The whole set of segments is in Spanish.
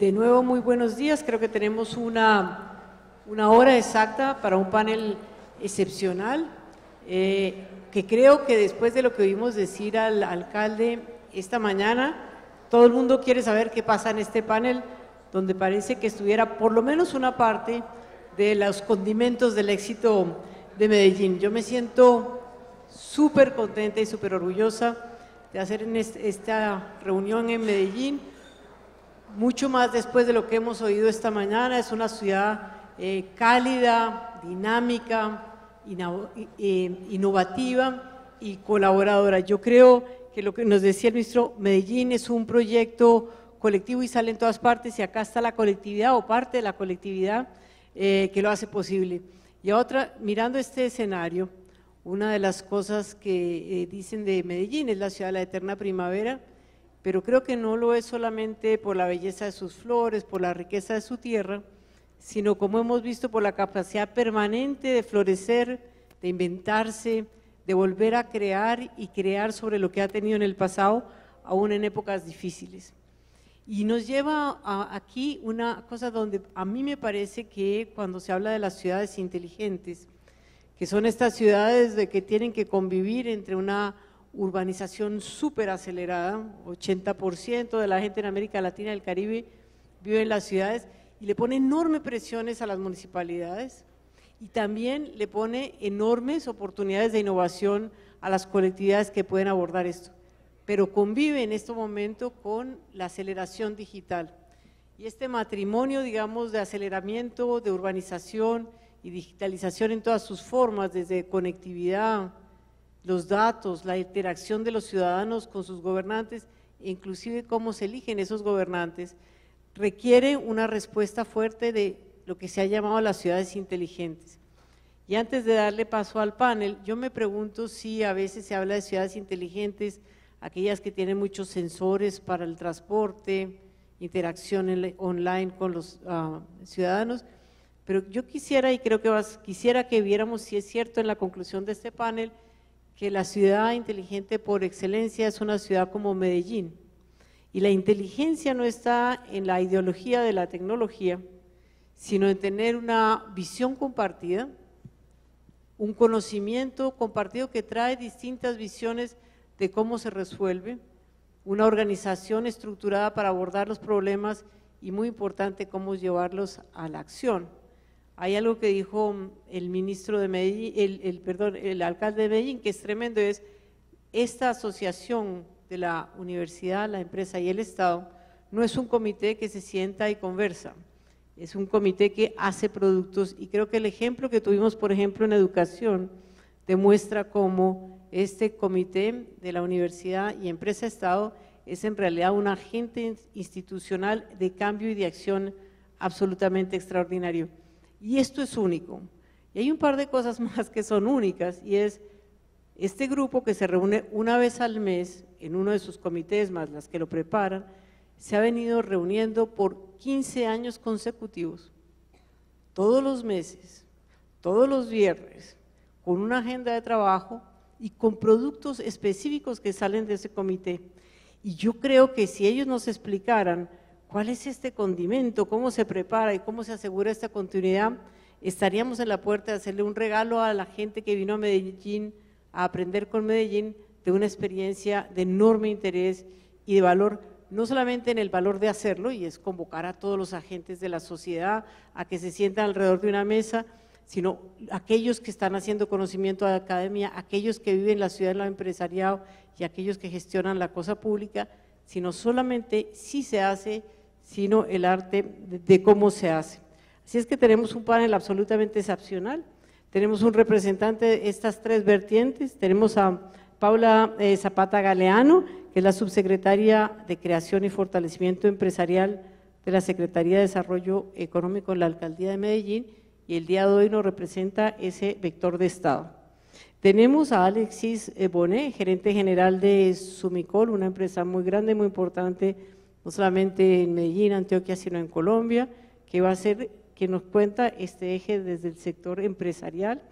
De nuevo, muy buenos días. Creo que tenemos una, una hora exacta para un panel excepcional, eh, que creo que después de lo que vimos decir al alcalde esta mañana, todo el mundo quiere saber qué pasa en este panel, donde parece que estuviera por lo menos una parte de los condimentos del éxito de Medellín. Yo me siento súper contenta y súper orgullosa de hacer esta reunión en Medellín mucho más después de lo que hemos oído esta mañana. Es una ciudad eh, cálida, dinámica, eh, eh, innovativa y colaboradora. Yo creo que lo que nos decía el ministro Medellín es un proyecto colectivo y sale en todas partes y acá está la colectividad o parte de la colectividad que lo hace posible. Y otra, mirando este escenario, una de las cosas que dicen de Medellín es la ciudad de la eterna primavera pero creo que no lo es solamente por la belleza de sus flores, por la riqueza de su tierra, sino como hemos visto por la capacidad permanente de florecer, de inventarse, de volver a crear y crear sobre lo que ha tenido en el pasado, aún en épocas difíciles. Y nos lleva aquí una cosa donde a mí me parece que cuando se habla de las ciudades inteligentes, que son estas ciudades de que tienen que convivir entre una urbanización súper acelerada, 80% de la gente en América Latina y el Caribe vive en las ciudades y le pone enormes presiones a las municipalidades y también le pone enormes oportunidades de innovación a las colectividades que pueden abordar esto. Pero convive en este momento con la aceleración digital. Y este matrimonio, digamos, de aceleramiento, de urbanización y digitalización en todas sus formas, desde conectividad, los datos, la interacción de los ciudadanos con sus gobernantes, inclusive cómo se eligen esos gobernantes, requiere una respuesta fuerte de lo que se ha llamado las ciudades inteligentes. Y antes de darle paso al panel, yo me pregunto si a veces se habla de ciudades inteligentes, aquellas que tienen muchos sensores para el transporte, interacción online con los ah, ciudadanos, pero yo quisiera, y creo que quisiera que viéramos si es cierto en la conclusión de este panel, que la ciudad inteligente por excelencia es una ciudad como Medellín. Y la inteligencia no está en la ideología de la tecnología, sino en tener una visión compartida, un conocimiento compartido que trae distintas visiones de cómo se resuelve, una organización estructurada para abordar los problemas y muy importante cómo llevarlos a la acción. Hay algo que dijo el ministro de Medellín, el, perdón, el alcalde de Medellín, que es tremendo, es esta asociación de la universidad, la empresa y el Estado no es un comité que se sienta y conversa, es un comité que hace productos y creo que el ejemplo que tuvimos, por ejemplo, en educación, demuestra cómo este comité de la universidad y empresa-estado es en realidad un agente institucional de cambio y de acción absolutamente extraordinario. Y esto es único. Y hay un par de cosas más que son únicas y es este grupo que se reúne una vez al mes en uno de sus comités más las que lo preparan, se ha venido reuniendo por 15 años consecutivos, todos los meses, todos los viernes, con una agenda de trabajo y con productos específicos que salen de ese comité. Y yo creo que si ellos nos explicaran ¿Cuál es este condimento? ¿Cómo se prepara y cómo se asegura esta continuidad? Estaríamos en la puerta de hacerle un regalo a la gente que vino a Medellín a aprender con Medellín de una experiencia de enorme interés y de valor, no solamente en el valor de hacerlo, y es convocar a todos los agentes de la sociedad a que se sientan alrededor de una mesa, sino aquellos que están haciendo conocimiento a la academia, aquellos que viven en la ciudad, en la empresariado y aquellos que gestionan la cosa pública, sino solamente si se hace sino el arte de cómo se hace. Así es que tenemos un panel absolutamente excepcional, tenemos un representante de estas tres vertientes, tenemos a Paula eh, Zapata Galeano, que es la subsecretaria de Creación y Fortalecimiento Empresarial de la Secretaría de Desarrollo Económico en la Alcaldía de Medellín, y el día de hoy nos representa ese vector de Estado. Tenemos a Alexis eh, Bonet, gerente general de Sumicol, una empresa muy grande, muy importante no solamente en Medellín, Antioquia, sino en Colombia, que va a ser que nos cuenta este eje desde el sector empresarial.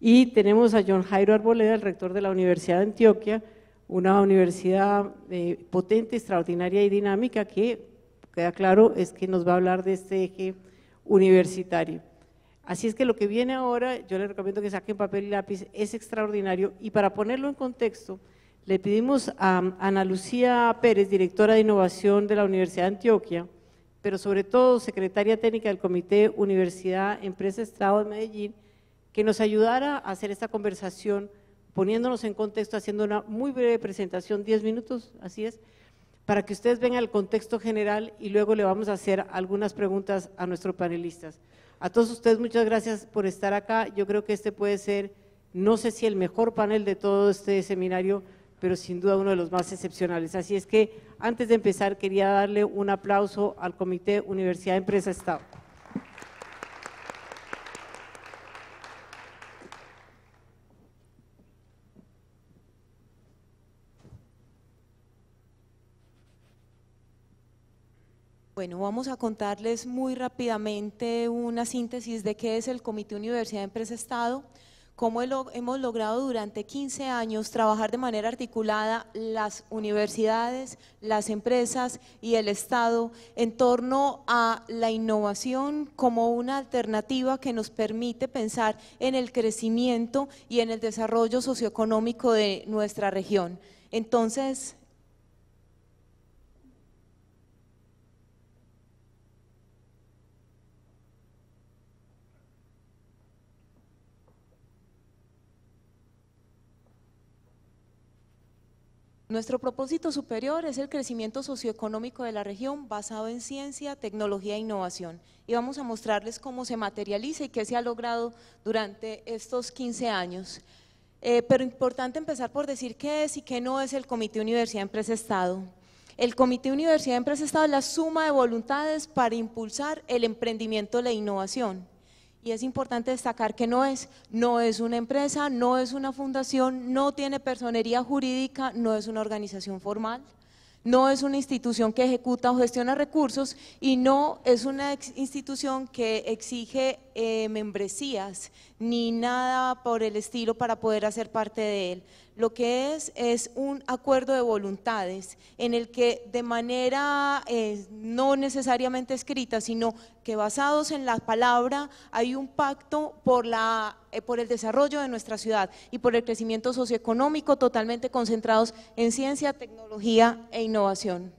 Y tenemos a John Jairo Arboleda, el rector de la Universidad de Antioquia, una universidad eh, potente, extraordinaria y dinámica que, queda claro, es que nos va a hablar de este eje universitario. Así es que lo que viene ahora, yo les recomiendo que saquen papel y lápiz, es extraordinario. Y para ponerlo en contexto, le pedimos a Ana Lucía Pérez, directora de innovación de la Universidad de Antioquia, pero sobre todo secretaria técnica del Comité Universidad Empresa Estado de Medellín, que nos ayudara a hacer esta conversación poniéndonos en contexto, haciendo una muy breve presentación, 10 minutos, así es, para que ustedes vean el contexto general y luego le vamos a hacer algunas preguntas a nuestros panelistas. A todos ustedes muchas gracias por estar acá. Yo creo que este puede ser, no sé si el mejor panel de todo este seminario, pero sin duda uno de los más excepcionales. Así es que antes de empezar quería darle un aplauso al Comité Universidad Empresa Estado. Bueno, vamos a contarles muy rápidamente una síntesis de qué es el Comité Universidad de Empresa Estado cómo hemos logrado durante 15 años trabajar de manera articulada las universidades, las empresas y el Estado en torno a la innovación como una alternativa que nos permite pensar en el crecimiento y en el desarrollo socioeconómico de nuestra región. Entonces, Nuestro propósito superior es el crecimiento socioeconómico de la región basado en ciencia, tecnología e innovación. Y vamos a mostrarles cómo se materializa y qué se ha logrado durante estos 15 años. Eh, pero importante empezar por decir qué es y qué no es el Comité Universidad Empresa Estado. El Comité Universidad Empresa Estado es la suma de voluntades para impulsar el emprendimiento, e la innovación. Y es importante destacar que no es, no es una empresa, no es una fundación, no tiene personería jurídica, no es una organización formal, no es una institución que ejecuta o gestiona recursos y no es una institución que exige eh, membresías ni nada por el estilo para poder hacer parte de él. Lo que es es un acuerdo de voluntades en el que de manera eh, no necesariamente escrita, sino que basados en la palabra hay un pacto por, la, eh, por el desarrollo de nuestra ciudad y por el crecimiento socioeconómico totalmente concentrados en ciencia, tecnología e innovación.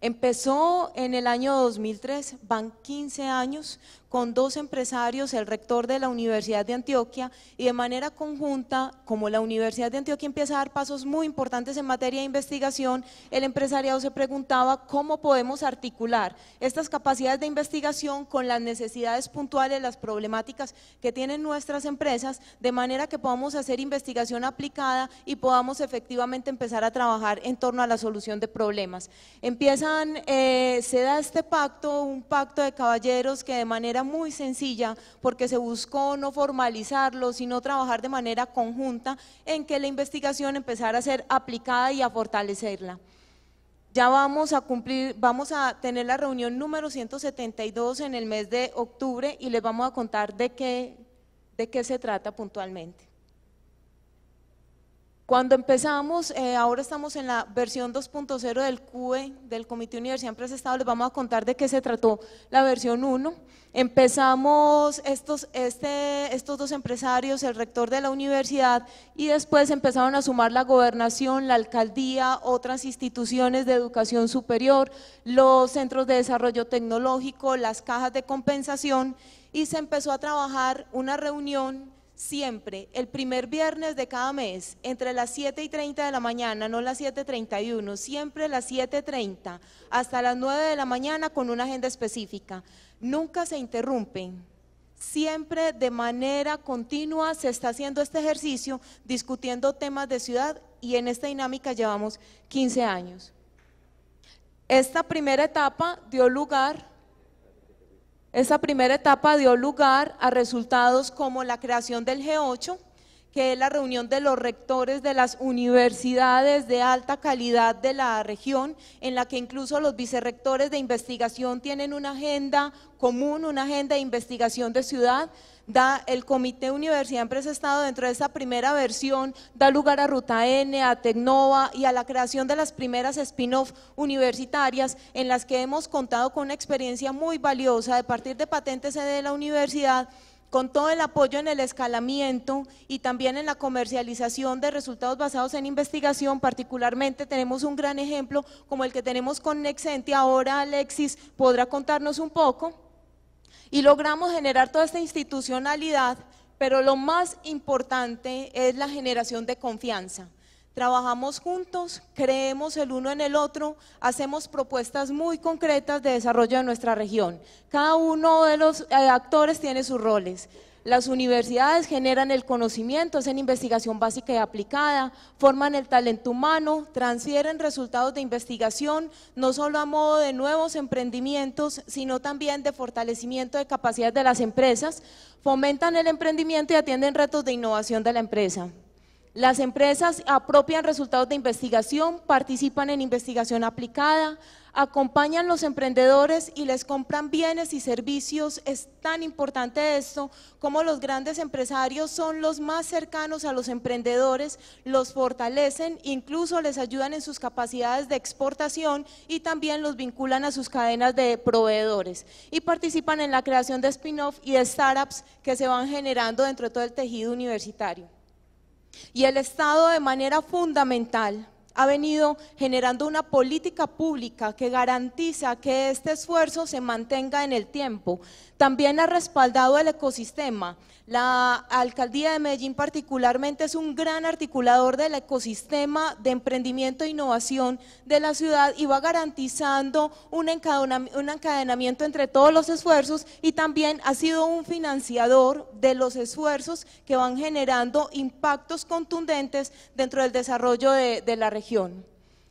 Empezó en el año 2003, van 15 años, con dos empresarios, el rector de la Universidad de Antioquia, y de manera conjunta, como la Universidad de Antioquia empieza a dar pasos muy importantes en materia de investigación, el empresariado se preguntaba cómo podemos articular estas capacidades de investigación con las necesidades puntuales, las problemáticas que tienen nuestras empresas, de manera que podamos hacer investigación aplicada y podamos efectivamente empezar a trabajar en torno a la solución de problemas. Empiezan, eh, se da este pacto, un pacto de caballeros que de manera muy sencilla, porque se buscó no formalizarlo, sino trabajar de manera conjunta en que la investigación empezara a ser aplicada y a fortalecerla. Ya vamos a cumplir, vamos a tener la reunión número 172 en el mes de octubre y les vamos a contar de qué, de qué se trata puntualmente. Cuando empezamos, eh, ahora estamos en la versión 2.0 del CUE, del Comité Universidad Empresa Estado, les vamos a contar de qué se trató la versión 1. Empezamos estos, este, estos dos empresarios, el rector de la universidad, y después empezaron a sumar la gobernación, la alcaldía, otras instituciones de educación superior, los centros de desarrollo tecnológico, las cajas de compensación, y se empezó a trabajar una reunión siempre el primer viernes de cada mes, entre las 7 y 30 de la mañana, no las 7.31, siempre las 7.30 hasta las 9 de la mañana con una agenda específica. Nunca se interrumpen. Siempre de manera continua se está haciendo este ejercicio discutiendo temas de ciudad y en esta dinámica llevamos 15 años. Esta primera etapa dio lugar esa primera etapa dio lugar a resultados como la creación del G8, que es la reunión de los rectores de las universidades de alta calidad de la región, en la que incluso los vicerrectores de investigación tienen una agenda común, una agenda de investigación de ciudad, da el Comité Universidad Empresa Estado dentro de esa primera versión, da lugar a Ruta N, a Tecnova y a la creación de las primeras spin-off universitarias en las que hemos contado con una experiencia muy valiosa de partir de patentes de la universidad con todo el apoyo en el escalamiento y también en la comercialización de resultados basados en investigación, particularmente tenemos un gran ejemplo como el que tenemos con Nexente, ahora Alexis podrá contarnos un poco y logramos generar toda esta institucionalidad, pero lo más importante es la generación de confianza. Trabajamos juntos, creemos el uno en el otro, hacemos propuestas muy concretas de desarrollo de nuestra región. Cada uno de los eh, actores tiene sus roles. Las universidades generan el conocimiento, hacen investigación básica y aplicada, forman el talento humano, transfieren resultados de investigación, no solo a modo de nuevos emprendimientos, sino también de fortalecimiento de capacidades de las empresas, fomentan el emprendimiento y atienden retos de innovación de la empresa. Las empresas apropian resultados de investigación, participan en investigación aplicada, acompañan los emprendedores y les compran bienes y servicios. Es tan importante esto como los grandes empresarios son los más cercanos a los emprendedores, los fortalecen, incluso les ayudan en sus capacidades de exportación y también los vinculan a sus cadenas de proveedores y participan en la creación de spin-off y de startups que se van generando dentro de todo el tejido universitario. Y el Estado de manera fundamental ha venido generando una política pública que garantiza que este esfuerzo se mantenga en el tiempo. También ha respaldado el ecosistema. La Alcaldía de Medellín particularmente es un gran articulador del ecosistema de emprendimiento e innovación de la ciudad y va garantizando un encadenamiento entre todos los esfuerzos y también ha sido un financiador de los esfuerzos que van generando impactos contundentes dentro del desarrollo de, de la región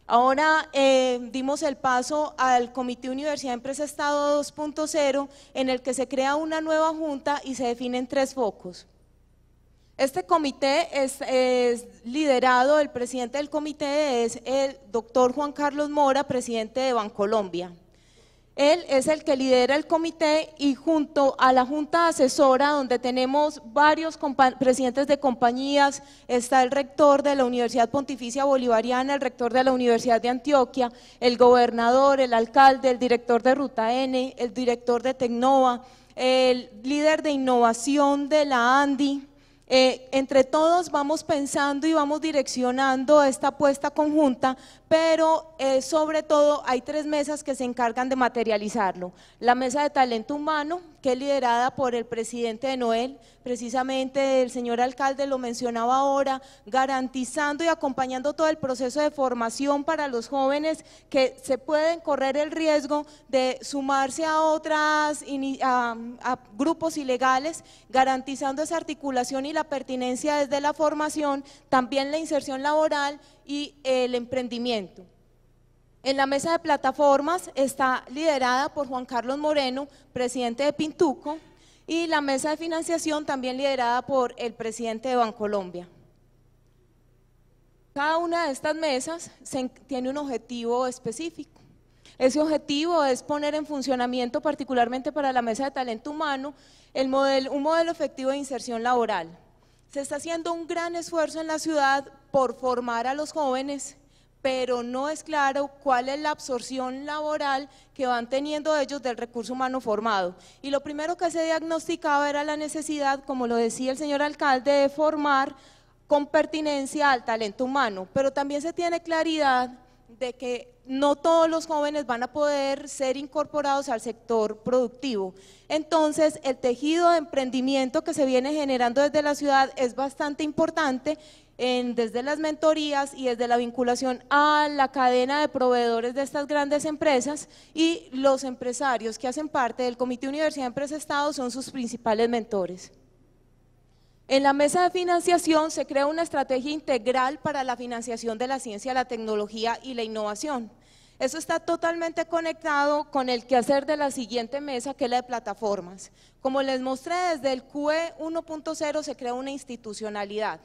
Ahora eh, dimos el paso al Comité Universidad Empresa Estado 2.0, en el que se crea una nueva junta y se definen tres focos. Este comité es, es liderado, el presidente del comité es el doctor Juan Carlos Mora, presidente de Bancolombia. Él es el que lidera el comité y junto a la junta asesora, donde tenemos varios presidentes de compañías, está el rector de la Universidad Pontificia Bolivariana, el rector de la Universidad de Antioquia, el gobernador, el alcalde, el director de Ruta N, el director de Tecnova, el líder de innovación de la ANDI, eh, entre todos vamos pensando y vamos direccionando esta apuesta conjunta, pero eh, sobre todo hay tres mesas que se encargan de materializarlo. La mesa de talento humano, que es liderada por el presidente de Noel, precisamente el señor alcalde lo mencionaba ahora, garantizando y acompañando todo el proceso de formación para los jóvenes que se pueden correr el riesgo de sumarse a otras grupos ilegales, garantizando esa articulación y la pertinencia desde la formación, también la inserción laboral y el emprendimiento. En la mesa de plataformas está liderada por Juan Carlos Moreno, presidente de Pintuco, y la mesa de financiación también liderada por el presidente de Bancolombia. Cada una de estas mesas tiene un objetivo específico. Ese objetivo es poner en funcionamiento, particularmente para la mesa de talento humano, un modelo efectivo de inserción laboral. Se está haciendo un gran esfuerzo en la ciudad por formar a los jóvenes pero no es claro cuál es la absorción laboral que van teniendo ellos del recurso humano formado. Y lo primero que se diagnosticaba era la necesidad, como lo decía el señor alcalde, de formar con pertinencia al talento humano, pero también se tiene claridad de que no todos los jóvenes van a poder ser incorporados al sector productivo. Entonces, el tejido de emprendimiento que se viene generando desde la ciudad es bastante importante desde las mentorías y desde la vinculación a la cadena de proveedores de estas grandes empresas y los empresarios que hacen parte del Comité Universidad de Empresa Estado son sus principales mentores. En la mesa de financiación se crea una estrategia integral para la financiación de la ciencia, la tecnología y la innovación. Eso está totalmente conectado con el quehacer de la siguiente mesa, que es la de plataformas. Como les mostré, desde el QE 1.0 se crea una institucionalidad.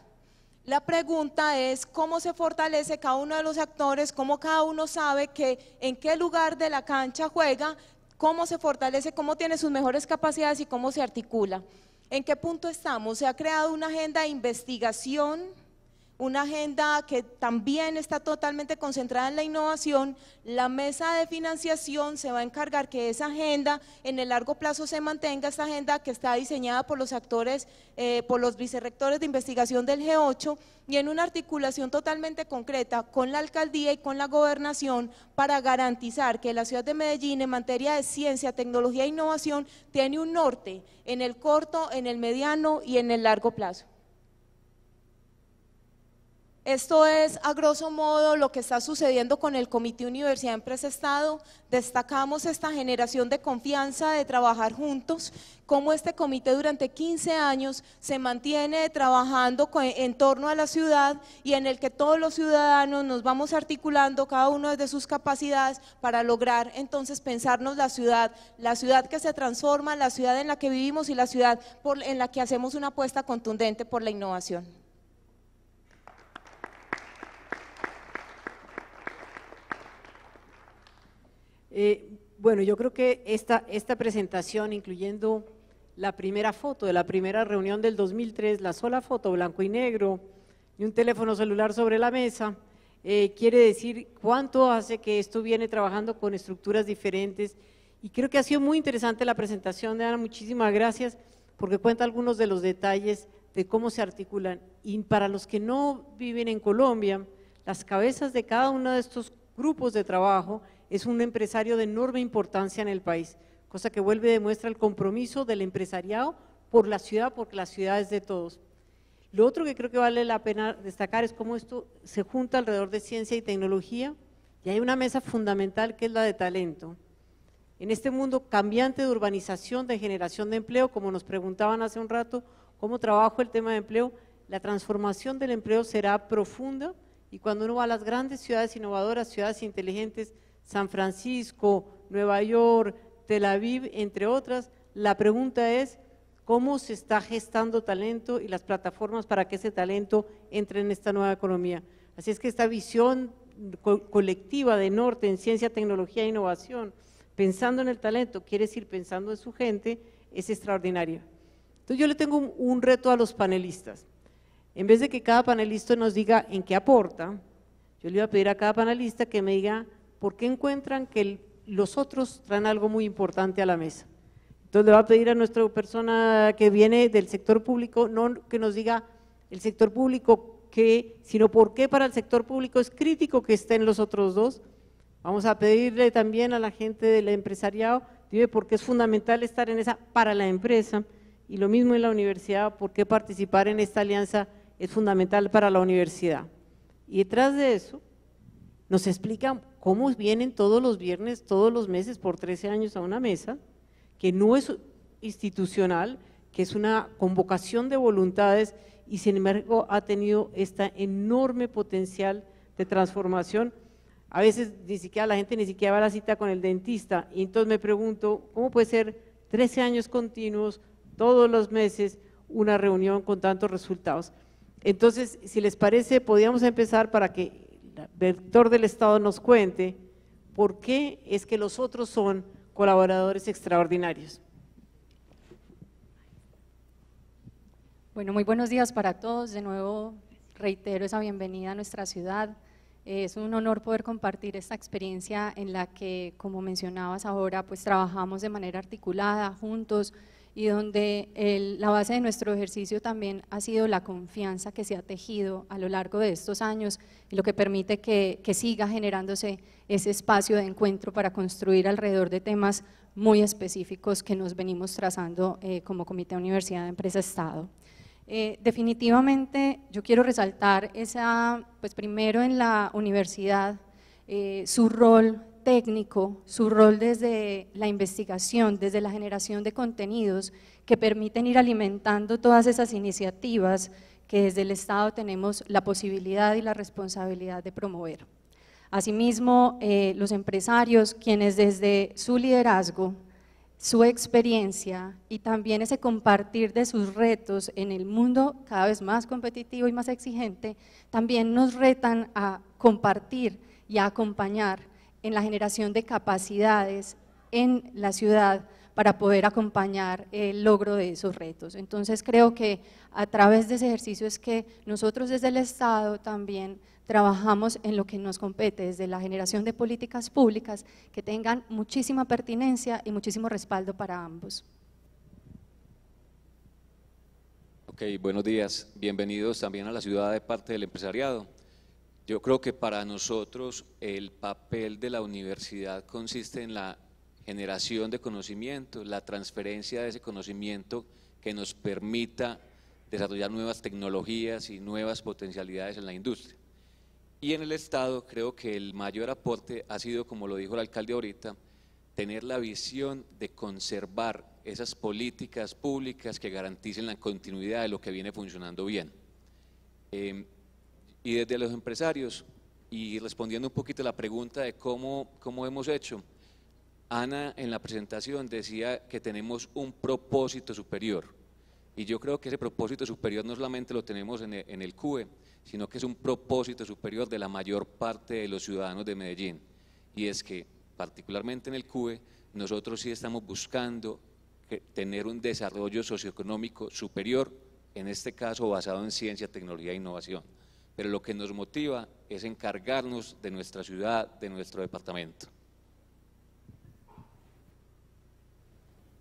La pregunta es cómo se fortalece cada uno de los actores, cómo cada uno sabe que en qué lugar de la cancha juega, cómo se fortalece, cómo tiene sus mejores capacidades y cómo se articula. ¿En qué punto estamos? Se ha creado una agenda de investigación, una agenda que también está totalmente concentrada en la innovación, la mesa de financiación se va a encargar que esa agenda en el largo plazo se mantenga, esa agenda que está diseñada por los actores, eh, por los vicerrectores de investigación del G8 y en una articulación totalmente concreta con la alcaldía y con la gobernación para garantizar que la ciudad de Medellín en materia de ciencia, tecnología e innovación tiene un norte en el corto, en el mediano y en el largo plazo. Esto es a grosso modo lo que está sucediendo con el Comité Universidad Empresa Estado. Destacamos esta generación de confianza de trabajar juntos, cómo este comité durante 15 años se mantiene trabajando en torno a la ciudad y en el que todos los ciudadanos nos vamos articulando cada uno de sus capacidades para lograr entonces pensarnos la ciudad, la ciudad que se transforma, la ciudad en la que vivimos y la ciudad en la que hacemos una apuesta contundente por la innovación. Eh, bueno, yo creo que esta, presentación, incluyendo la primera foto de la primera reunión del 2003, la sola foto blanco y negro y un teléfono celular sobre la mesa, eh, quiere decir cuánto hace que esto viene trabajando con estructuras diferentes. Y creo que ha sido muy interesante la presentación de Ana, muchísimas gracias, porque cuenta algunos de los detalles de cómo se articulan. Y para los que no viven en Colombia, las cabezas de cada uno de estos grupos de trabajo es un empresario de enorme importancia en el país, cosa que vuelve y demuestra el compromiso del empresariado por la ciudad, porque las ciudades de todos. Lo otro que creo que vale la pena destacar es cómo esto se junta alrededor de ciencia y tecnología y hay una mesa fundamental que es la de talento. En este mundo cambiante de urbanización, de generación de empleo, como nos preguntaban hace un rato, cómo trabajo el tema de empleo, la transformación del empleo será profunda y cuando uno va a las grandes ciudades innovadoras, ciudades inteligentes, San Francisco, Nueva York, Tel Aviv, entre otras. La pregunta es, ¿cómo se está gestando talento y las plataformas para que ese talento entre en esta nueva economía? Así es que esta visión colectiva de Norte en ciencia, tecnología e innovación, pensando en el talento, quiere decir pensando en su gente, es extraordinaria. Entonces yo le tengo un reto a los panelistas. En vez de que cada panelista nos diga en qué aporta, yo le voy a pedir a cada panelista que me diga por qué encuentran que los otros traen algo muy importante a la mesa. Entonces le va a pedir a nuestra persona que viene del sector público, no que nos diga el sector público qué, sino por qué para el sector público es crítico que estén los otros dos. Vamos a pedirle también a la gente del empresariado, dime por qué es fundamental estar en esa para la empresa y lo mismo en la universidad, por qué participar en esta alianza es fundamental para la universidad. Y detrás de eso, nos explica cómo vienen todos los viernes, todos los meses, por 13 años a una mesa, que no es institucional, que es una convocación de voluntades y sin embargo ha tenido esta enorme potencial de transformación. A veces ni siquiera la gente ni siquiera va a la cita con el dentista y entonces me pregunto, ¿cómo puede ser 13 años continuos, todos los meses, una reunión con tantos resultados? Entonces, si les parece, podríamos empezar para que Director del Estado nos cuente por qué es que los otros son colaboradores extraordinarios. Bueno, muy buenos días para todos. De nuevo reitero esa bienvenida a nuestra ciudad. Eh, es un honor poder compartir esta experiencia en la que, como mencionabas ahora, pues trabajamos de manera articulada, juntos, y donde la base de nuestro ejercicio también ha sido la confianza que se ha tejido a lo largo de estos años y lo que permite que, que siga generándose ese espacio de encuentro para construir alrededor de temas muy específicos que nos venimos trazando eh, como Comité Universidad de Empresa Estado. Eh, definitivamente yo quiero resaltar esa, pues primero en la universidad, eh, su rol técnico, su rol desde la investigación, desde la generación de contenidos que permiten ir alimentando todas esas iniciativas que desde el Estado tenemos la posibilidad y la responsabilidad de promover. Asimismo, eh, los empresarios, quienes desde su liderazgo, su experiencia y también ese compartir de sus retos en el mundo cada vez más competitivo y más exigente, también nos retan a compartir y a acompañar en la generación de capacidades en la ciudad para poder acompañar el logro de esos retos. Entonces creo que a través de ese ejercicio es que nosotros desde el Estado también trabajamos en lo que nos compete, desde la generación de políticas públicas que tengan muchísima pertinencia y muchísimo respaldo para ambos. Ok, buenos días. Bienvenidos también a la ciudad de parte del empresariado. Yo creo que para nosotros el papel de la universidad consiste en la generación de conocimiento, la transferencia de ese conocimiento que nos permita desarrollar nuevas tecnologías y nuevas potencialidades en la industria. Y en el Estado creo que el mayor aporte ha sido, como lo dijo el alcalde ahorita, tener la visión de conservar esas políticas públicas que garanticen la continuidad de lo que viene funcionando bien. Em, y desde los empresarios, y respondiendo un poquito a la pregunta de cómo, cómo hemos hecho, Ana en la presentación decía que tenemos un propósito superior. Y yo creo que ese propósito superior no solamente lo tenemos en e, el, en CUE, sino que es un propósito superior de la mayor parte de los ciudadanos de Medellín. Y es que, particularmente en el CUE, nosotros sí estamos buscando tener un desarrollo socioeconómico superior, en este caso basado en ciencia, tecnología e innovación pero lo que nos motiva es encargarnos de nuestra ciudad, de nuestro departamento.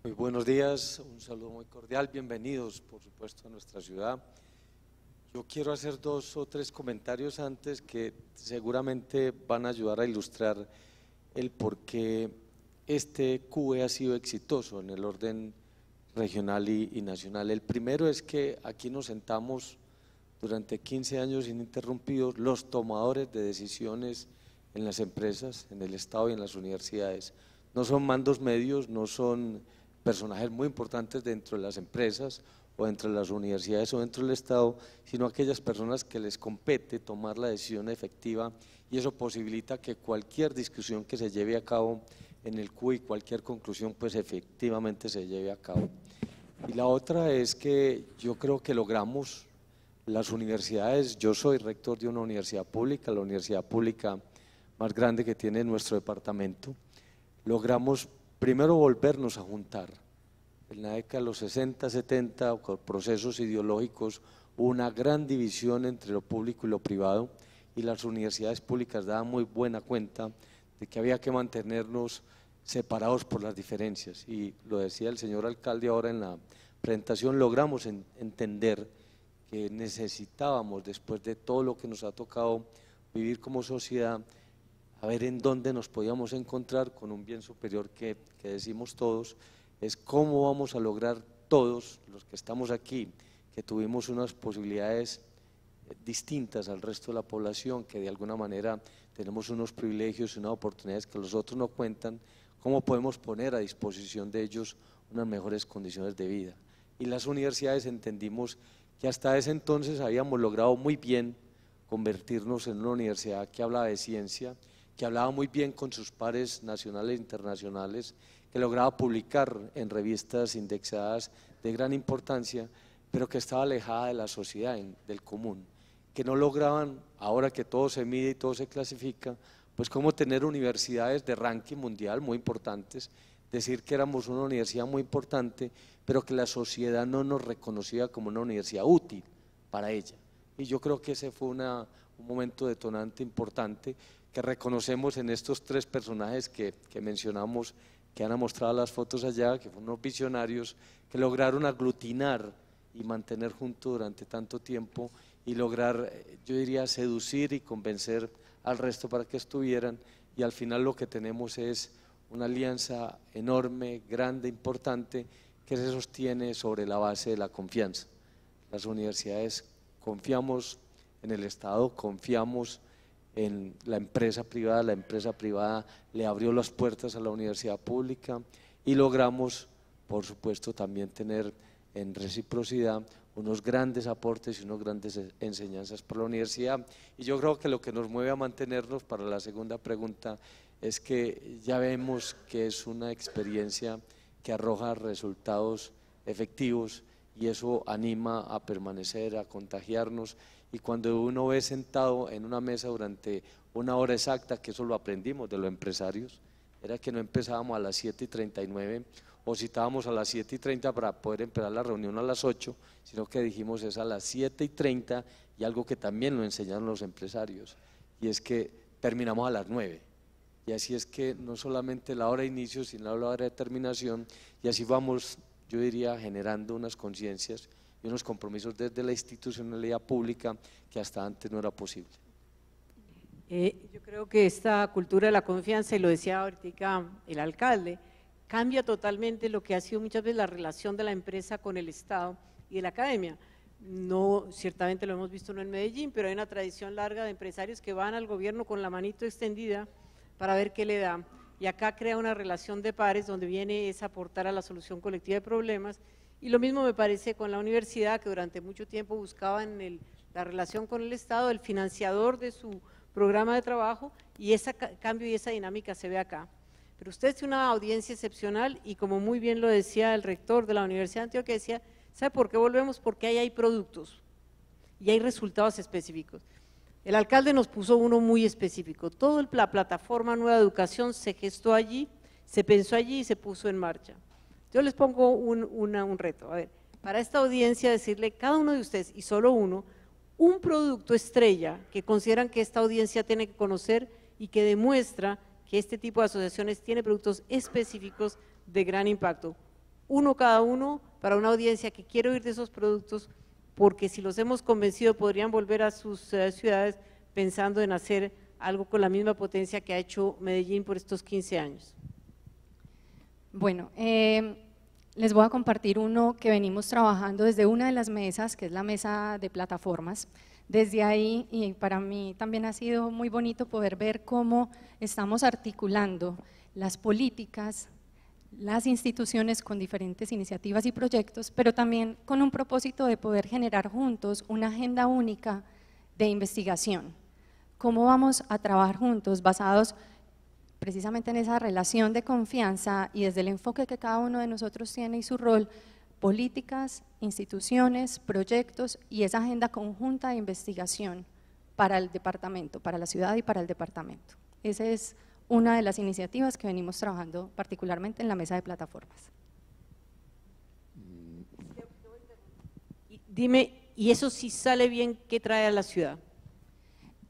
Muy buenos días, un saludo muy cordial, bienvenidos por supuesto a nuestra ciudad. Yo quiero hacer dos o tres comentarios antes que seguramente van a ayudar a ilustrar el por qué este QE ha sido exitoso en el orden regional y nacional. El primero es que aquí nos sentamos durante 15 años ininterrumpidos los tomadores de decisiones en las empresas, en el Estado y en las universidades. No son mandos medios, no son personajes muy importantes dentro de las empresas o dentro de las universidades o dentro del Estado, sino aquellas personas que les compete tomar la decisión efectiva y eso posibilita que cualquier discusión que se lleve a cabo en el CUI, cualquier conclusión, pues efectivamente se lleve a cabo. Y la otra es que yo creo que logramos las universidades, yo soy rector de una universidad pública, la universidad pública más grande que tiene nuestro departamento. Logramos primero volvernos a juntar. En la década de los 60, 70, con procesos ideológicos, hubo una gran división entre lo público y lo privado y las universidades públicas daban muy buena cuenta de que había que mantenernos separados por las diferencias. Y lo decía el señor alcalde ahora en la presentación, logramos entender que necesitábamos después de todo lo que nos ha tocado vivir como sociedad, a ver en dónde nos podíamos encontrar con un bien superior que, que decimos todos, es cómo vamos a lograr todos los que estamos aquí, que tuvimos unas posibilidades eh, distintas al resto de la población, que de alguna manera tenemos unos privilegios y unas oportunidades que los otros no cuentan, cómo podemos poner a disposición de ellos unas mejores condiciones de vida. Y las universidades entendimos que hasta ese entonces habíamos logrado muy bien convertirnos en una universidad que hablaba de ciencia, que hablaba muy bien con sus pares nacionales e internacionales, que lograba publicar en revistas indexadas de gran importancia, pero que estaba alejada de la sociedad, del común, que no lograban, ahora que todo se mide y todo se clasifica, pues como tener universidades de ranking mundial muy importantes, decir que éramos una universidad muy importante pero que la sociedad no nos reconocía como una universidad útil para ella. Y yo creo que ese fue un momento detonante importante que reconocemos en estos tres personajes que, que mencionamos, que han mostrado las fotos allá, que fueron unos visionarios que lograron aglutinar y mantener juntos durante tanto tiempo y lograr, eh, yo diría, seducir y convencer al resto para que estuvieran. Y al final lo que tenemos es una alianza enorme, grande, importante, que se sostiene sobre la base de la confianza. Las universidades confiamos en el Estado, confiamos en la empresa privada, la empresa privada le abrió las puertas a la universidad pública y logramos, por supuesto, también tener en reciprocidad unos grandes aportes y unas grandes enseñanzas por la universidad. Y yo creo que lo que nos mueve a mantenernos para la segunda pregunta es que ya vemos que es una experiencia que arroja resultados efectivos y eso anima a permanecer, a contagiarnos. Y cuando uno ve sentado en una mesa durante una hora exacta, que eso lo aprendimos de los empresarios, era que no empezábamos a las 7 y 39 o citábamos a las 7 y 30 para poder empezar la reunión a las 8, sino que dijimos es a las 7 y 30 y algo que también lo enseñaron los empresarios, y es que terminamos a las 9 y así es que no solamente la hora de inicio, sino la hora de terminación, y así vamos, yo diría, generando unas conciencias y unos compromisos desde la institucionalidad pública que hasta antes no era posible. Eh, yo creo que esta cultura de la confianza, y lo decía ahorita el alcalde, cambia totalmente lo que ha sido muchas veces la relación de la empresa con el Estado y de la academia. No, ciertamente lo hemos visto no en Medellín, pero hay una tradición larga de empresarios que van al gobierno con la manito extendida para ver qué le da. Y acá crea una relación de pares donde viene es aportar a la solución colectiva de problemas. Y lo mismo me parece con la universidad, que durante mucho tiempo buscaba en la relación con el Estado, el financiador de su programa de trabajo, y ese cambio y esa dinámica se ve acá. Pero usted es una audiencia excepcional y como muy bien lo decía el rector de la Universidad de Antioquia, ¿sabe por qué volvemos? Porque ahí hay productos y hay resultados específicos. El alcalde nos puso uno muy específico. Toda la plataforma Nueva Educación se gestó allí, se pensó allí y se puso en marcha. Yo les pongo un, un reto. A ver, para esta audiencia decirle cada uno de ustedes, y solo uno, un producto estrella que consideran que esta audiencia tiene que conocer y que demuestra que este tipo de asociaciones tiene productos específicos de gran impacto. Uno cada uno para una audiencia que quiere oír de esos productos porque si los hemos convencido podrían volver a sus eh, ciudades pensando en hacer algo con la misma potencia que ha hecho Medellín por estos 15 años. Bueno, eh, les voy a compartir uno que venimos trabajando desde una de las mesas, que es la mesa de plataformas. Desde ahí, y para mí también ha sido muy bonito poder ver cómo estamos articulando las políticas las instituciones con diferentes iniciativas y proyectos, pero también con un propósito de poder generar juntos una agenda única de investigación. ¿Cómo vamos a trabajar juntos basados precisamente en esa relación de confianza y desde el enfoque que cada uno de nosotros tiene y su rol, políticas, instituciones, proyectos y esa agenda conjunta de investigación para el departamento, para la ciudad y para el departamento? Ese es una de las iniciativas que venimos trabajando particularmente en la mesa de plataformas. Dime, ¿y eso si sale bien, qué trae a la ciudad?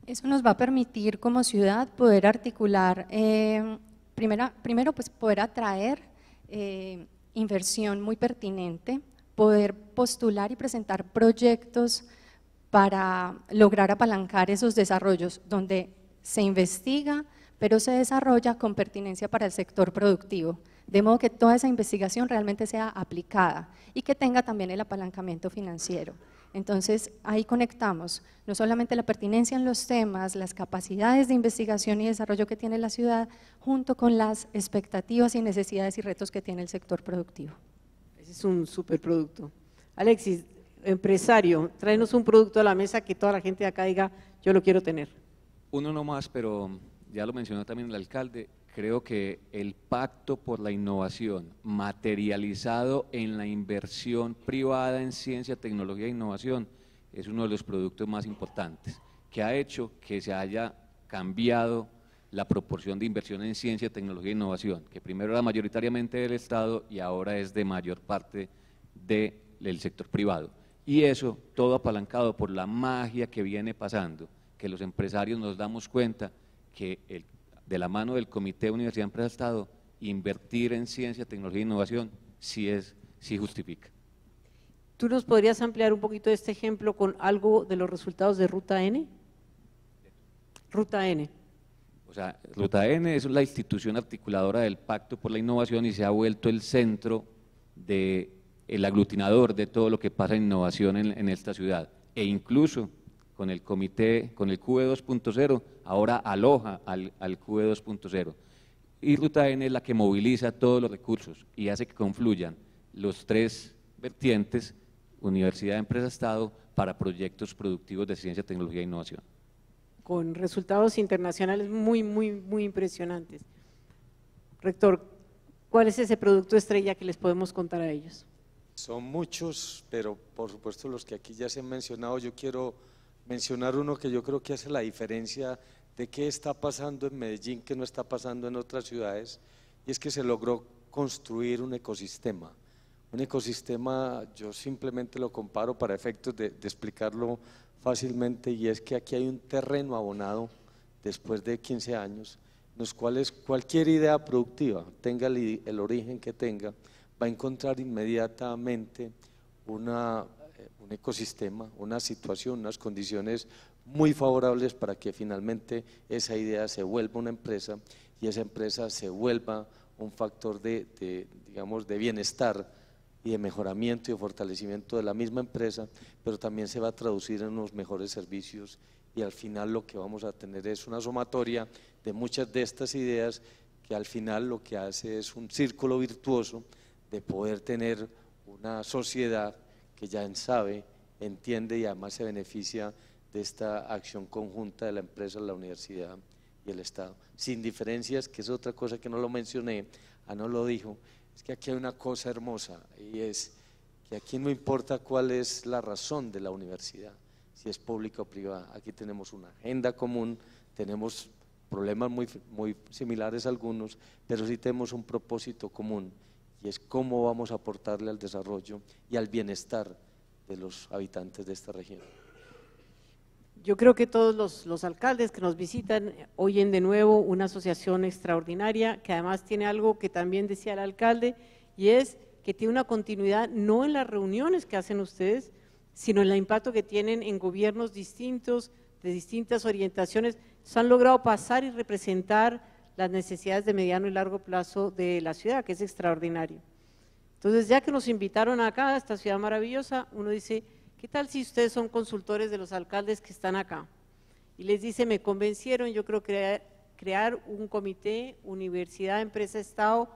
Eso nos va a permitir como ciudad poder articular, eh, primero pues poder atraer eh, inversión muy pertinente, poder postular y presentar proyectos para lograr apalancar esos desarrollos donde se investiga, pero se desarrolla con pertinencia para el sector productivo, de modo que toda esa investigación realmente sea aplicada y que tenga también el apalancamiento financiero. Entonces, ahí conectamos no solamente la pertinencia en los temas, las capacidades de investigación y desarrollo que tiene la ciudad, junto con las expectativas y necesidades y retos que tiene el sector productivo. Ese es un superproducto. Alexis, empresario, tráenos un producto a la mesa que toda la gente de acá diga, yo lo quiero tener. Uno no más, pero ya lo mencionó también el alcalde, creo que el pacto por la innovación materializado en la inversión privada en ciencia, tecnología e innovación es uno de los productos más importantes que ha hecho que se haya cambiado la proporción de inversión en ciencia, tecnología e innovación, que primero era mayoritariamente del Estado y ahora es de mayor parte del sector privado. Y eso todo apalancado por la magia que viene pasando, que los empresarios nos damos cuenta que el, de la mano del Comité de Universidad Empresa Estado, invertir en ciencia, tecnología e innovación sí, es, justifica. ¿Tú nos podrías ampliar un poquito este ejemplo con algo de los resultados de Ruta N? Ruta N. O sea, Ruta N es la institución articuladora del Pacto por la Innovación y se ha vuelto el centro de el aglutinador de todo lo que pasa en innovación en, en esta ciudad. E incluso con el comité, con el QE 2.0, ahora aloja al, al QE 2.0. Y Ruta N es la que moviliza todos los recursos y hace que confluyan los tres vertientes, universidad, empresa, Estado, para proyectos productivos de ciencia, tecnología e innovación. Con resultados internacionales muy, muy, muy impresionantes. Rector, ¿cuál es ese producto estrella que les podemos contar a ellos? Son muchos, pero por supuesto los que aquí ya se han mencionado, yo quiero mencionar uno que yo creo que hace la diferencia de qué está pasando en Medellín, que no está pasando en otras ciudades, y es que se logró construir un ecosistema. Un ecosistema, yo simplemente lo comparo para efectos de, explicarlo fácilmente, y es que aquí hay un terreno abonado después de 15 años, en los cuales cualquier idea productiva, tenga el, el origen que tenga, va a encontrar inmediatamente una eh, un ecosistema, una situación, unas condiciones muy favorables para que finalmente esa idea se vuelva una empresa y esa empresa se vuelva un factor de, digamos, de bienestar y de mejoramiento y de fortalecimiento de la misma empresa, pero también se va a traducir en unos mejores servicios y al final lo que vamos a tener es una somatoria de muchas de estas ideas que al final lo que hace es un círculo virtuoso de poder tener una sociedad que ya sabe, entiende y además se beneficia de esta acción conjunta de la empresa, la universidad y el Estado. Sin diferencias, que es otra cosa que no lo mencioné, a ah, no lo dijo, es que aquí hay una cosa hermosa y es que aquí no importa cuál es la razón de la universidad, si es pública o privada, aquí tenemos una agenda común, tenemos problemas muy, muy similares algunos, pero sí tenemos un propósito común y es cómo vamos a aportarle al desarrollo y al bienestar de los habitantes de esta región. Yo creo que todos los, alcaldes que nos visitan oyen de nuevo una asociación extraordinaria que además tiene algo que también decía el alcalde y es que tiene una continuidad no en las reuniones que hacen ustedes, sino en el impacto que tienen en gobiernos distintos, de distintas orientaciones. Se han logrado pasar y representar las necesidades de mediano y largo plazo de la ciudad, que es extraordinario. Entonces, ya que nos invitaron acá, a esta ciudad maravillosa, uno dice, ¿qué tal si ustedes son consultores de los alcaldes que están acá? Y les dice, me convencieron, yo creo crear, crear un comité, universidad, empresa, Estado,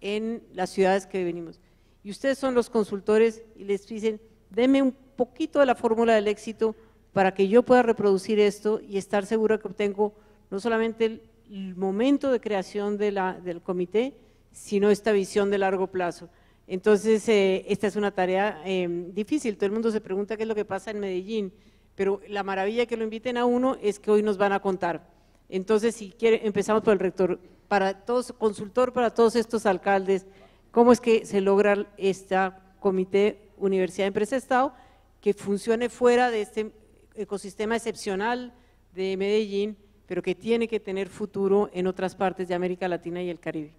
en las ciudades que venimos. Y ustedes son los consultores y les dicen, denme un poquito de la fórmula del éxito para que yo pueda reproducir esto y estar seguro que obtengo no solamente el el momento de creación del comité, sino esta visión de largo plazo. Entonces, eh, esta es una tarea em, difícil. Todo el mundo se pregunta qué es lo que pasa en Medellín, pero la maravilla que lo inviten a uno es que hoy nos van a contar. Entonces, si quiere, empezamos por el rector, para todos, consultor para todos estos alcaldes, cómo es que se logra este comité Universidad Empresa Estado que funcione fuera de este ecosistema excepcional de Medellín pero que tiene que tener futuro en otras partes de América Latina y el Caribe?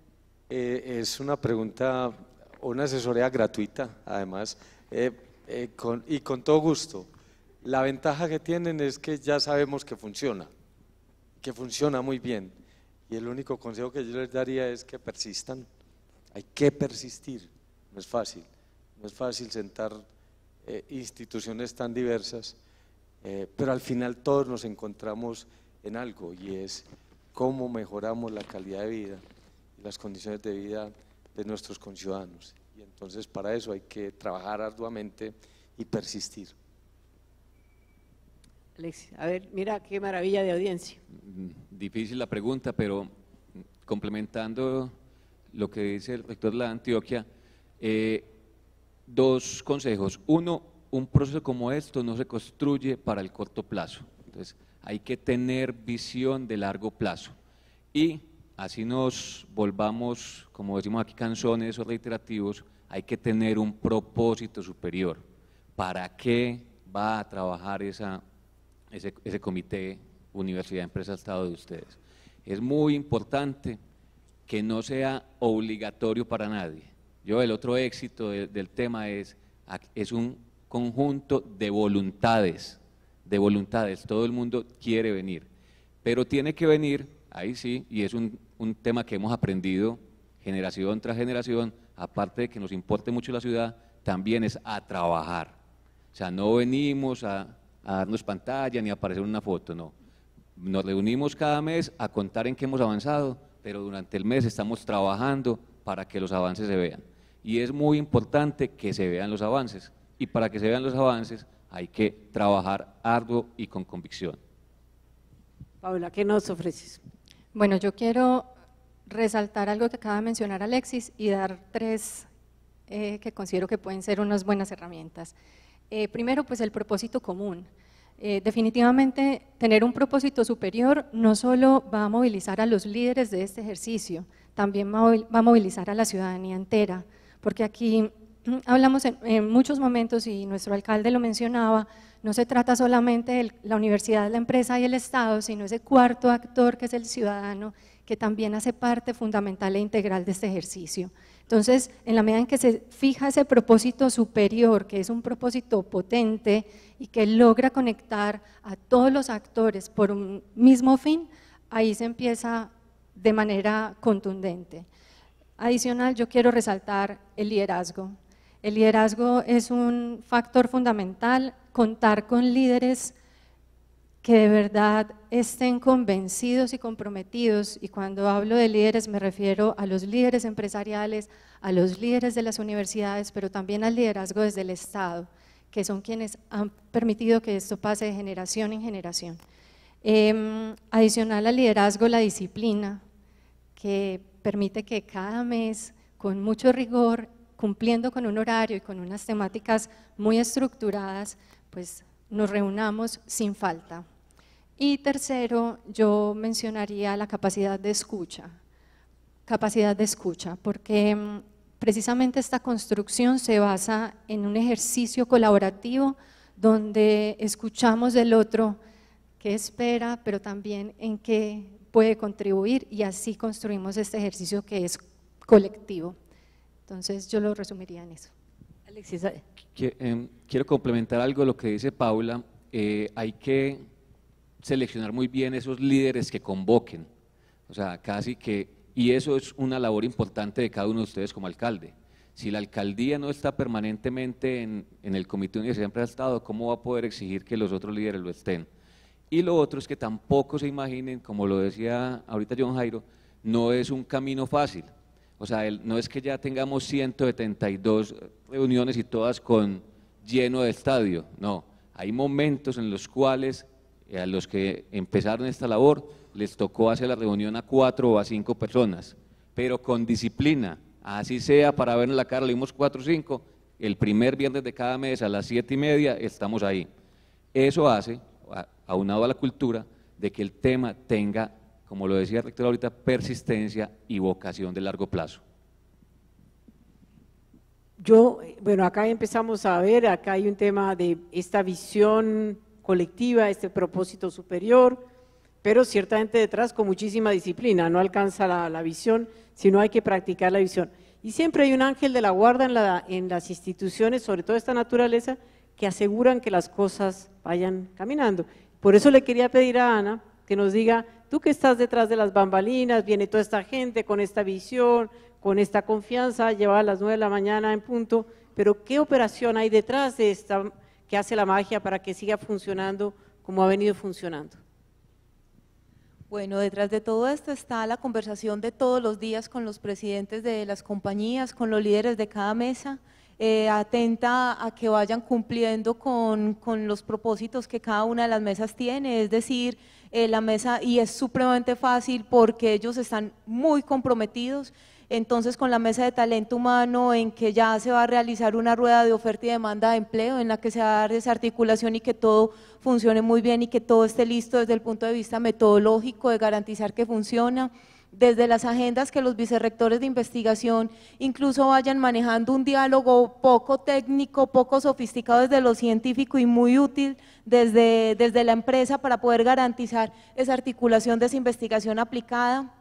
Eh, es una pregunta, una asesoría gratuita, además, eh, eh, y con todo gusto. La ventaja que tienen es que ya sabemos que funciona, que funciona muy bien. Y el único consejo que yo les daría es que persistan. Hay que persistir. No es fácil. No es fácil sentar instituciones tan diversas, pero al final todos nos encontramos en algo y es cómo mejoramos la calidad de vida y las condiciones de vida de nuestros conciudadanos. Y entonces para eso hay que trabajar arduamente y persistir. Alex, a ver, mira qué maravilla de audiencia. Mm, difícil la pregunta, pero mm, complementando lo que dice el rector de la Antioquia, eh, dos consejos. Uno, un proceso como esto no se construye para el corto plazo. Entonces, hay que tener visión de largo plazo. Y así nos volvamos, como decimos aquí, canzones o reiterativos, hay que tener un propósito superior. ¿Para qué va a trabajar ese, comité Universidad Empresa Estado de ustedes? Es muy importante que no sea obligatorio para nadie. Yo, el otro éxito del tema es, es un conjunto de voluntades de voluntades. Todo el mundo quiere venir, pero tiene que venir, ahí sí, y es un, tema que hemos aprendido generación tras generación, aparte de que nos importe mucho la ciudad, también es a trabajar. O sea, no venimos a, a darnos pantalla ni a aparecer una foto, no. Nos reunimos cada mes a contar en qué hemos avanzado, pero durante el mes estamos trabajando para que los avances se vean. Y es muy importante que se vean los avances. Y para que se vean los avances hay que trabajar arduo y con convicción. Paula, ¿qué nos ofreces? Bueno, yo quiero resaltar algo que acaba de mencionar Alexis y dar tres eh, que considero que pueden ser unas buenas herramientas. Eh, primero, pues el propósito común. Eh, definitivamente, tener un propósito superior no solo va a movilizar a los líderes de este ejercicio, también va a movilizar a la ciudadanía entera, porque aquí hablamos en, muchos momentos, y nuestro alcalde lo mencionaba, no se trata solamente de la universidad, la empresa y el Estado, sino ese cuarto actor que es el ciudadano, que también hace parte fundamental e integral de este ejercicio. Entonces, en la medida en que se fija ese propósito superior, que es un propósito potente y que logra conectar a todos los actores por un mismo fin, ahí se empieza de manera contundente. Adicional, yo quiero resaltar el liderazgo. El liderazgo es un factor fundamental, contar con líderes que de verdad estén convencidos y comprometidos, y cuando hablo de líderes me refiero a los líderes empresariales, a los líderes de las universidades, pero también al liderazgo desde el Estado, que son quienes han permitido que esto pase de generación en generación. Em, adicional al liderazgo, la disciplina, que permite que cada mes, con mucho rigor cumpliendo con un horario y con unas temáticas muy estructuradas, pues nos reunamos sin falta. Y tercero, yo mencionaría la capacidad de escucha, capacidad de escucha, porque mm, precisamente esta construcción se basa en un ejercicio colaborativo donde escuchamos del otro qué espera, pero también en qué puede contribuir y así construimos este ejercicio que es colectivo. Entonces yo lo resumiría en eso. Alexis. Em, quiero complementar algo de lo que dice Paula. Eh, hay que seleccionar muy bien esos líderes que convoquen. O sea, casi que, y eso es una labor importante de cada uno de ustedes como alcalde. Si la alcaldía no está permanentemente en, el comité siempre ha Estado, ¿cómo va a poder exigir que los otros líderes lo estén? Y lo otro es que tampoco se imaginen, como lo decía ahorita John Jairo, no es un camino fácil. O sea, no es que ya tengamos 172 reuniones y todas con lleno de estadio, no. Hay momentos en los cuales eh, a los que empezaron esta labor les tocó hacer la reunión a cuatro o a cinco personas, pero con disciplina, así sea para en la cara, le dimos cuatro o cinco, el primer viernes de cada mes a las siete y media estamos ahí. Eso hace, aunado a la cultura, de que el tema tenga como lo decía el rector ahorita, persistencia y vocación de largo plazo. Yo, bueno, acá empezamos a ver, acá hay un tema de esta visión colectiva, este propósito superior, pero ciertamente detrás con muchísima disciplina, no alcanza la, visión, sino hay que practicar la visión. Y siempre hay un ángel de la guarda en, en las instituciones, sobre todo esta naturaleza, que aseguran que las cosas vayan caminando. Por eso le quería pedir a Ana que nos diga Tú que estás detrás de las bambalinas, viene toda esta gente con esta visión, con esta confianza, lleva a las nueve de la mañana en punto, pero ¿qué operación hay detrás de esta que hace la magia para que siga funcionando como ha venido funcionando? Bueno, detrás de todo esto está la conversación de todos los días con los presidentes de las compañías, con los líderes de cada mesa, eh, atenta a que vayan cumpliendo con, los propósitos que cada una de las mesas tiene, es decir, eh, la mesa, y es supremamente fácil porque ellos están muy comprometidos, entonces con la mesa de talento humano en que ya se va a realizar una rueda de oferta y demanda de empleo en la que se va a dar esa articulación y que todo funcione muy bien y que todo esté listo desde el punto de vista metodológico de garantizar que funciona desde las agendas que los vicerrectores de investigación incluso vayan manejando un diálogo poco técnico, poco sofisticado desde lo científico y muy útil desde, desde la empresa para poder garantizar esa articulación de esa investigación aplicada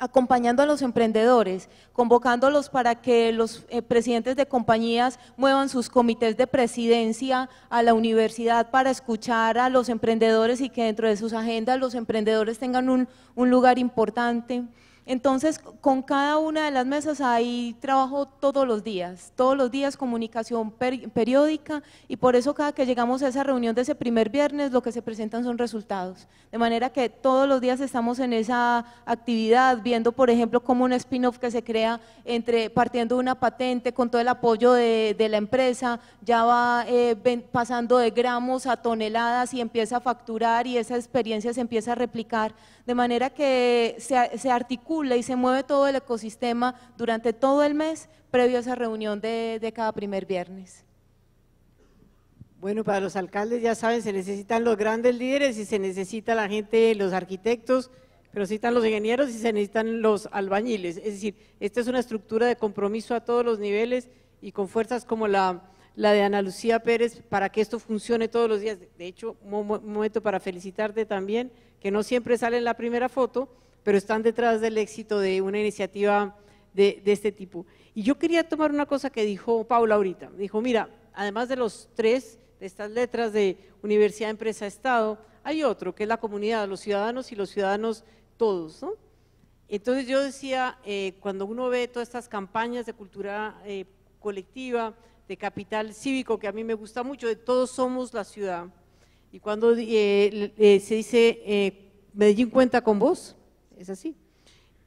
acompañando a los emprendedores, convocándolos para que los eh, presidentes de compañías muevan sus comités de presidencia a la universidad para escuchar a los emprendedores y que dentro de sus agendas los emprendedores tengan un, un lugar importante. Entonces, con cada una de las mesas hay trabajo todos los días, todos los días comunicación periódica y por eso cada que llegamos a esa reunión de ese primer viernes lo que se presentan son resultados. De manera que todos los días estamos en esa actividad viendo, por ejemplo, cómo un spin-off que se crea entre partiendo de una patente con todo el apoyo de, la empresa ya va eh, pasando de gramos a toneladas y empieza a facturar y esa experiencia se empieza a replicar de manera que se, se articula y se mueve todo el ecosistema durante todo el mes previo a esa reunión de, de cada primer viernes. Bueno, para los alcaldes ya saben, se necesitan los grandes líderes y se necesita la gente, los arquitectos, pero se necesitan los ingenieros y se necesitan los albañiles. Es decir, esta es una estructura de compromiso a todos los niveles y con fuerzas como la la de Ana Lucía Pérez para que esto funcione todos los días. De hecho, un momento para felicitarte también, que no siempre sale en la primera foto, pero están detrás del éxito de una iniciativa de, este tipo. Y yo quería tomar una cosa que dijo Paula ahorita. Dijo, mira, además de los tres, de estas letras de universidad, empresa, Estado, hay otro, que es la comunidad, los ciudadanos y los ciudadanos todos, ¿no? Entonces yo decía, eh, cuando uno ve todas estas campañas de cultura eh, colectiva, de capital cívico que a mí me gusta mucho, de todos somos la ciudad. Y cuando eh, eh, se dice eh, Medellín cuenta con vos, es así.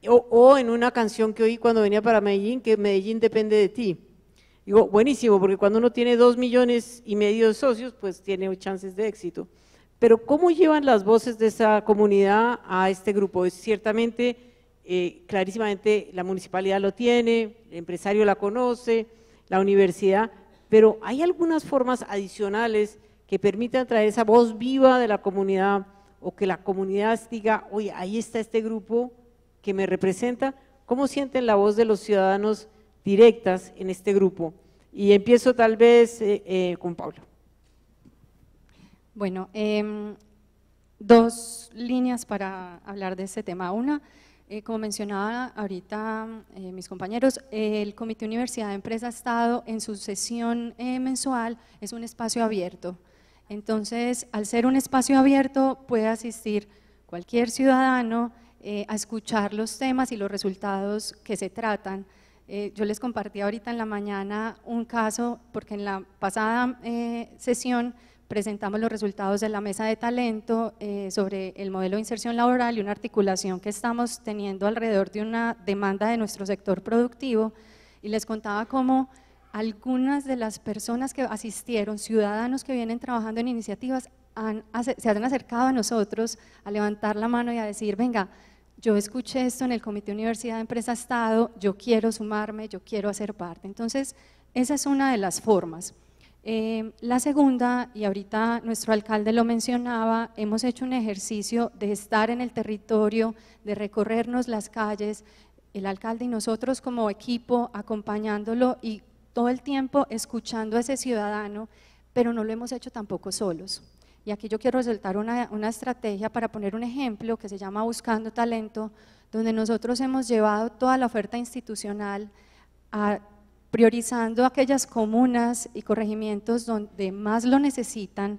O, o, en una canción que oí cuando venía para Medellín, que Medellín depende de ti. Digo, buenísimo, porque cuando uno tiene dos millones y medio de socios, pues tiene chances de éxito. Pero ¿cómo llevan las voces de esa comunidad a este grupo? Es ciertamente, clarísimamente, la municipalidad lo tiene, el empresario la conoce, la universidad, pero hay algunas formas adicionales que permitan traer esa voz viva de la comunidad o que la comunidad diga, oye, ahí está este grupo que me representa, ¿cómo sienten la voz de los ciudadanos directas en este grupo? Y empiezo tal vez eh, eh, con Pablo. Bueno, em, dos líneas para hablar de ese tema. Una, eh, como mencionaba ahorita eh, mis compañeros, el Comité Universidad de Empresa Estado en su sesión eh, mensual es un espacio abierto. Entonces, al ser un espacio abierto, puede asistir cualquier ciudadano a escuchar los temas y los resultados que se tratan. yo les compartí ahorita en la mañana un caso, porque en la pasada sesión presentamos los resultados de la mesa de talento eh, sobre el modelo de inserción laboral y una articulación que estamos teniendo alrededor de una demanda de nuestro sector productivo y les contaba cómo algunas de las personas que asistieron, ciudadanos que vienen trabajando en iniciativas, se han acercado a nosotros a levantar la mano y a decir, venga, yo escuché esto en el Comité Universidad de Empresa Estado, yo quiero sumarme, yo quiero hacer parte. Entonces, esa es una de las formas. Em, la segunda, y ahorita nuestro alcalde lo mencionaba, hemos hecho un ejercicio de estar en el territorio, de recorrernos las calles, el alcalde y nosotros como equipo acompañándolo y todo el tiempo escuchando a ese ciudadano, pero no lo hemos hecho tampoco solos. Y aquí yo quiero resaltar una, una estrategia para poner un ejemplo que se llama Buscando Talento, donde nosotros hemos llevado toda la oferta institucional a priorizando aquellas comunas y corregimientos donde más lo necesitan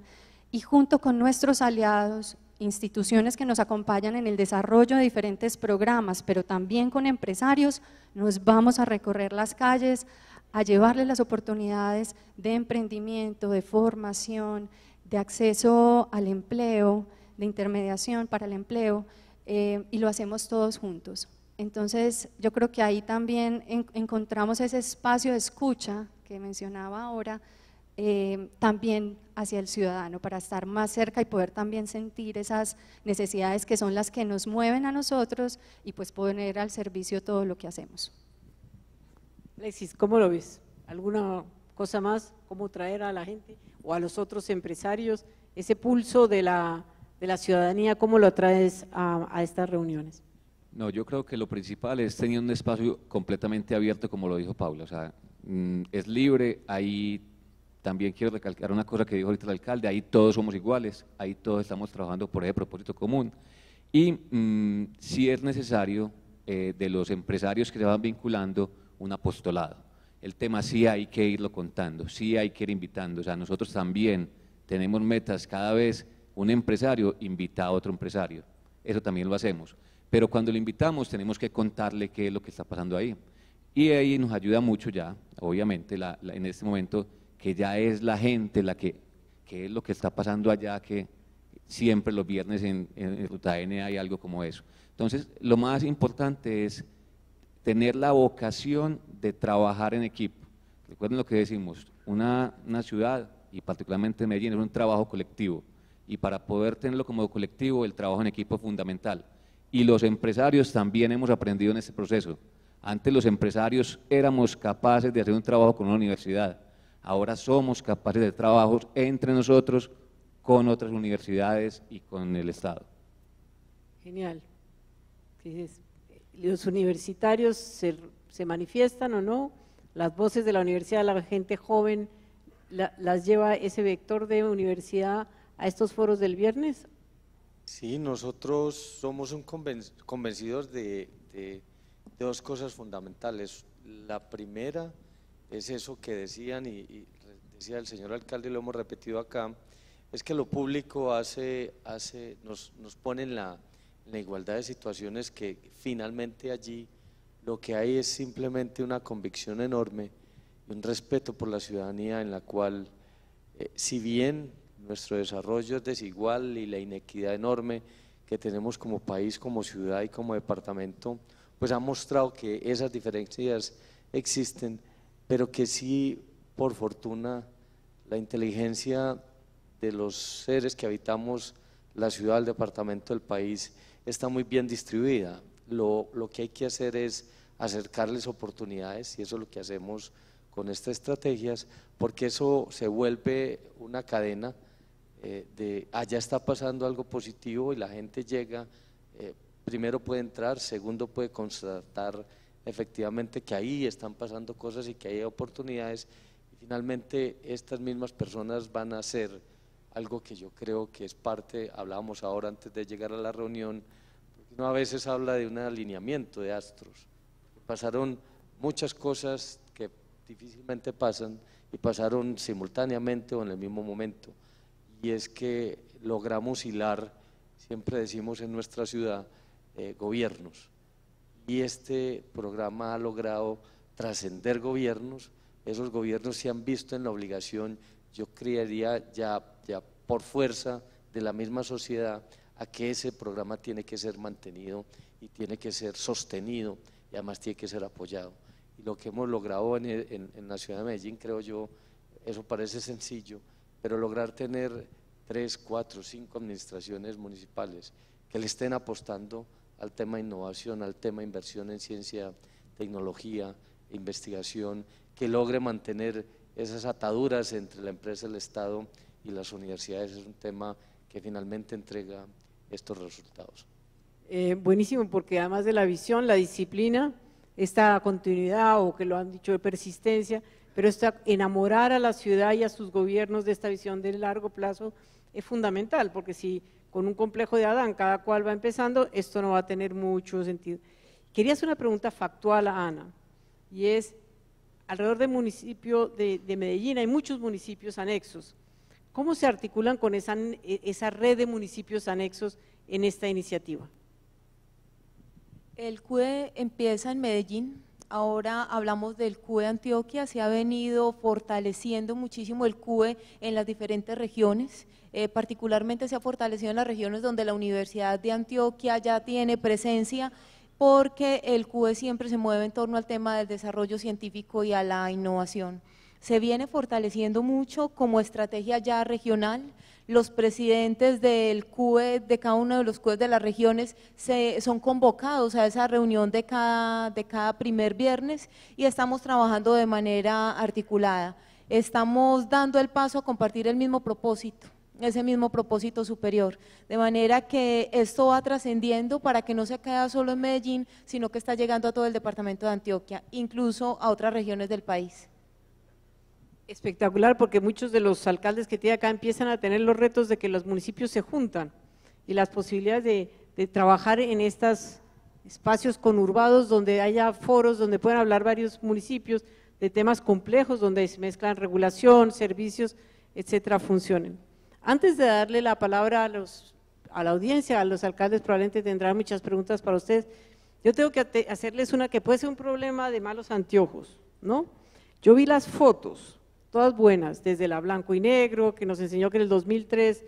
y junto con nuestros aliados, instituciones que nos acompañan en el desarrollo de diferentes programas, pero también con empresarios, nos vamos a recorrer las calles, a llevarles las oportunidades de emprendimiento, de formación, de acceso al empleo, de intermediación para el empleo, eh, y lo hacemos todos juntos. Entonces, yo creo que ahí también encontramos ese espacio de escucha que mencionaba ahora, eh, también hacia el ciudadano, para estar más cerca y poder también sentir esas necesidades que son las que nos mueven a nosotros y pues poner al servicio todo lo que hacemos. Alexis, ¿cómo lo ves? ¿Alguna cosa más? ¿Cómo traer a la gente o a los otros empresarios ese pulso de la, ciudadanía? ¿Cómo lo traes a estas reuniones? No, yo creo que lo principal es tener un espacio completamente abierto, como lo dijo Paula. O sea, mm, es libre, ahí también quiero recalcar una cosa que dijo ahorita el alcalde, ahí todos somos iguales, ahí todos estamos trabajando por ese propósito común. Y mm, si es necesario, eh, de los empresarios que se van vinculando, un apostolado. El tema sí hay que irlo contando, sí hay que ir invitando. O sea, nosotros también tenemos metas cada vez, un empresario invita a otro empresario. Eso también lo hacemos. Pero cuando lo invitamos tenemos que contarle qué es lo que está pasando ahí. Y ahí nos ayuda mucho ya, obviamente, en este momento, que ya es la gente la que, que es lo que está pasando allá, que siempre los viernes en, Ruta N hay algo como eso. Entonces, lo más importante es tener la vocación de trabajar en equipo. Recuerden lo que decimos, una, una ciudad, y particularmente Medellín, es un trabajo colectivo. Y para poder tenerlo como colectivo, el trabajo en equipo es fundamental y los empresarios también hemos aprendido en este proceso. Antes los empresarios éramos capaces de hacer un trabajo con una universidad, ahora somos capaces de trabajos entre nosotros, con otras universidades y con el Estado. Genial. ¿Los universitarios se, manifiestan o no? ¿Las voces de la universidad, la gente joven, las lleva ese vector de universidad a estos foros del viernes Sí, nosotros somos un convencidos de, dos cosas fundamentales. La primera es eso que decían y, decía el señor alcalde, y lo hemos repetido acá, es que lo público hace, hace, nos, pone en la, igualdad de situaciones que finalmente allí lo que hay es simplemente una convicción enorme y un respeto por la ciudadanía en la cual, eh, si bien nuestro desarrollo es desigual y la inequidad enorme que tenemos como país, como ciudad y como departamento, pues ha mostrado que esas diferencias existen, pero que sí, por fortuna, la inteligencia de los seres que habitamos la ciudad, el departamento, el país, está muy bien distribuida. Lo, lo que hay que hacer es acercarles oportunidades y eso es lo que hacemos con estas estrategias, porque eso se vuelve una cadena eh, de allá está pasando algo positivo y la gente llega, eh, primero puede entrar, segundo puede constatar efectivamente que ahí están pasando cosas y que hay oportunidades y finalmente estas mismas personas van a hacer algo que yo creo que es parte, hablábamos ahora antes de llegar a la reunión, porque uno a veces habla de un alineamiento de astros. Pasaron muchas cosas que difícilmente pasan y pasaron simultáneamente o en el mismo momento y es que logramos hilar, siempre decimos en nuestra ciudad, eh, gobiernos. Y este programa ha logrado trascender gobiernos. Esos gobiernos se han visto en la obligación, yo creería ya, ya por fuerza de la misma sociedad, a que ese programa tiene que ser mantenido y tiene que ser sostenido y además tiene que ser apoyado. Y lo que hemos logrado en la ciudad de Medellín, creo yo, eso parece sencillo, pero lograr tener tres, cuatro, cinco administraciones municipales que le estén apostando al tema innovación, al tema inversión en ciencia, tecnología, investigación, que logre mantener esas ataduras entre la empresa, el Estado y las universidades, es un tema que finalmente entrega estos resultados. Eh, buenísimo, porque además de la visión, la disciplina, esta continuidad o que lo han dicho de persistencia, pero esta, enamorar a la ciudad y a sus gobiernos de esta visión de largo plazo es fundamental, porque si con un complejo de Adán cada cual va empezando, esto no va a tener mucho sentido. Quería hacer una pregunta factual a Ana, y es, alrededor del municipio de, Medellín hay muchos municipios anexos. ¿Cómo se articulan con esa, red de municipios anexos en esta iniciativa? El CUE empieza en Medellín, Ahora hablamos del CUE de Antioquia, se ha venido fortaleciendo muchísimo el CUE en las diferentes regiones, eh, particularmente se ha fortalecido en las regiones donde la Universidad de Antioquia ya tiene presencia, porque el CUE siempre se mueve en torno al tema del desarrollo científico y a la innovación se viene fortaleciendo mucho como estrategia ya regional. Los presidentes del CUE, de cada uno de los CUE de las regiones, se, son convocados a esa reunión de cada, de cada primer viernes y estamos trabajando de manera articulada. Estamos dando el paso a compartir el mismo propósito ese mismo propósito superior. De manera que esto va trascendiendo para que no se quede solo en Medellín, sino que está llegando a todo el departamento de Antioquia, incluso a otras regiones del país. Espectacular, porque muchos de los alcaldes que tiene acá empiezan a tener los retos de que los municipios se juntan y las posibilidades de, trabajar en estos espacios conurbados donde haya foros, donde puedan hablar varios municipios de temas complejos, donde se mezclan regulación, servicios, etcétera, funcionen. Antes de darle la palabra a, los, a la audiencia, a los alcaldes probablemente tendrán muchas preguntas para ustedes, yo tengo que hacerles una que puede ser un problema de malos anteojos, ¿no? Yo vi las fotos todas buenas, desde la blanco y negro, que nos enseñó que en el 2003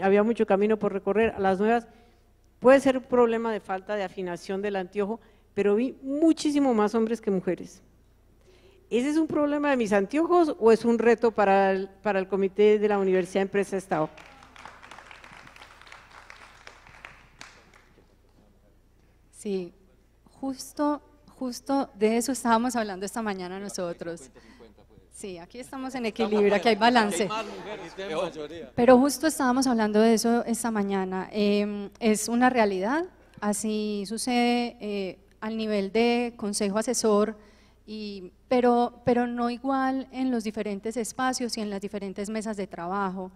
había mucho camino por recorrer, a las nuevas, puede ser un problema de falta de afinación del anteojo, pero vi muchísimo más hombres que mujeres. ¿Ese es un problema de mis anteojos o es un reto para el, para el Comité de la Universidad Empresa Estado? Sí, justo, justo de eso estábamos hablando esta mañana nosotros. Sí, aquí estamos en equilibrio, aquí hay balance. Pero justo estábamos hablando de eso esta mañana. Em, es una realidad, así sucede eh, al nivel de consejo asesor, pero, pero no igual en los diferentes espacios y en las diferentes mesas de trabajo.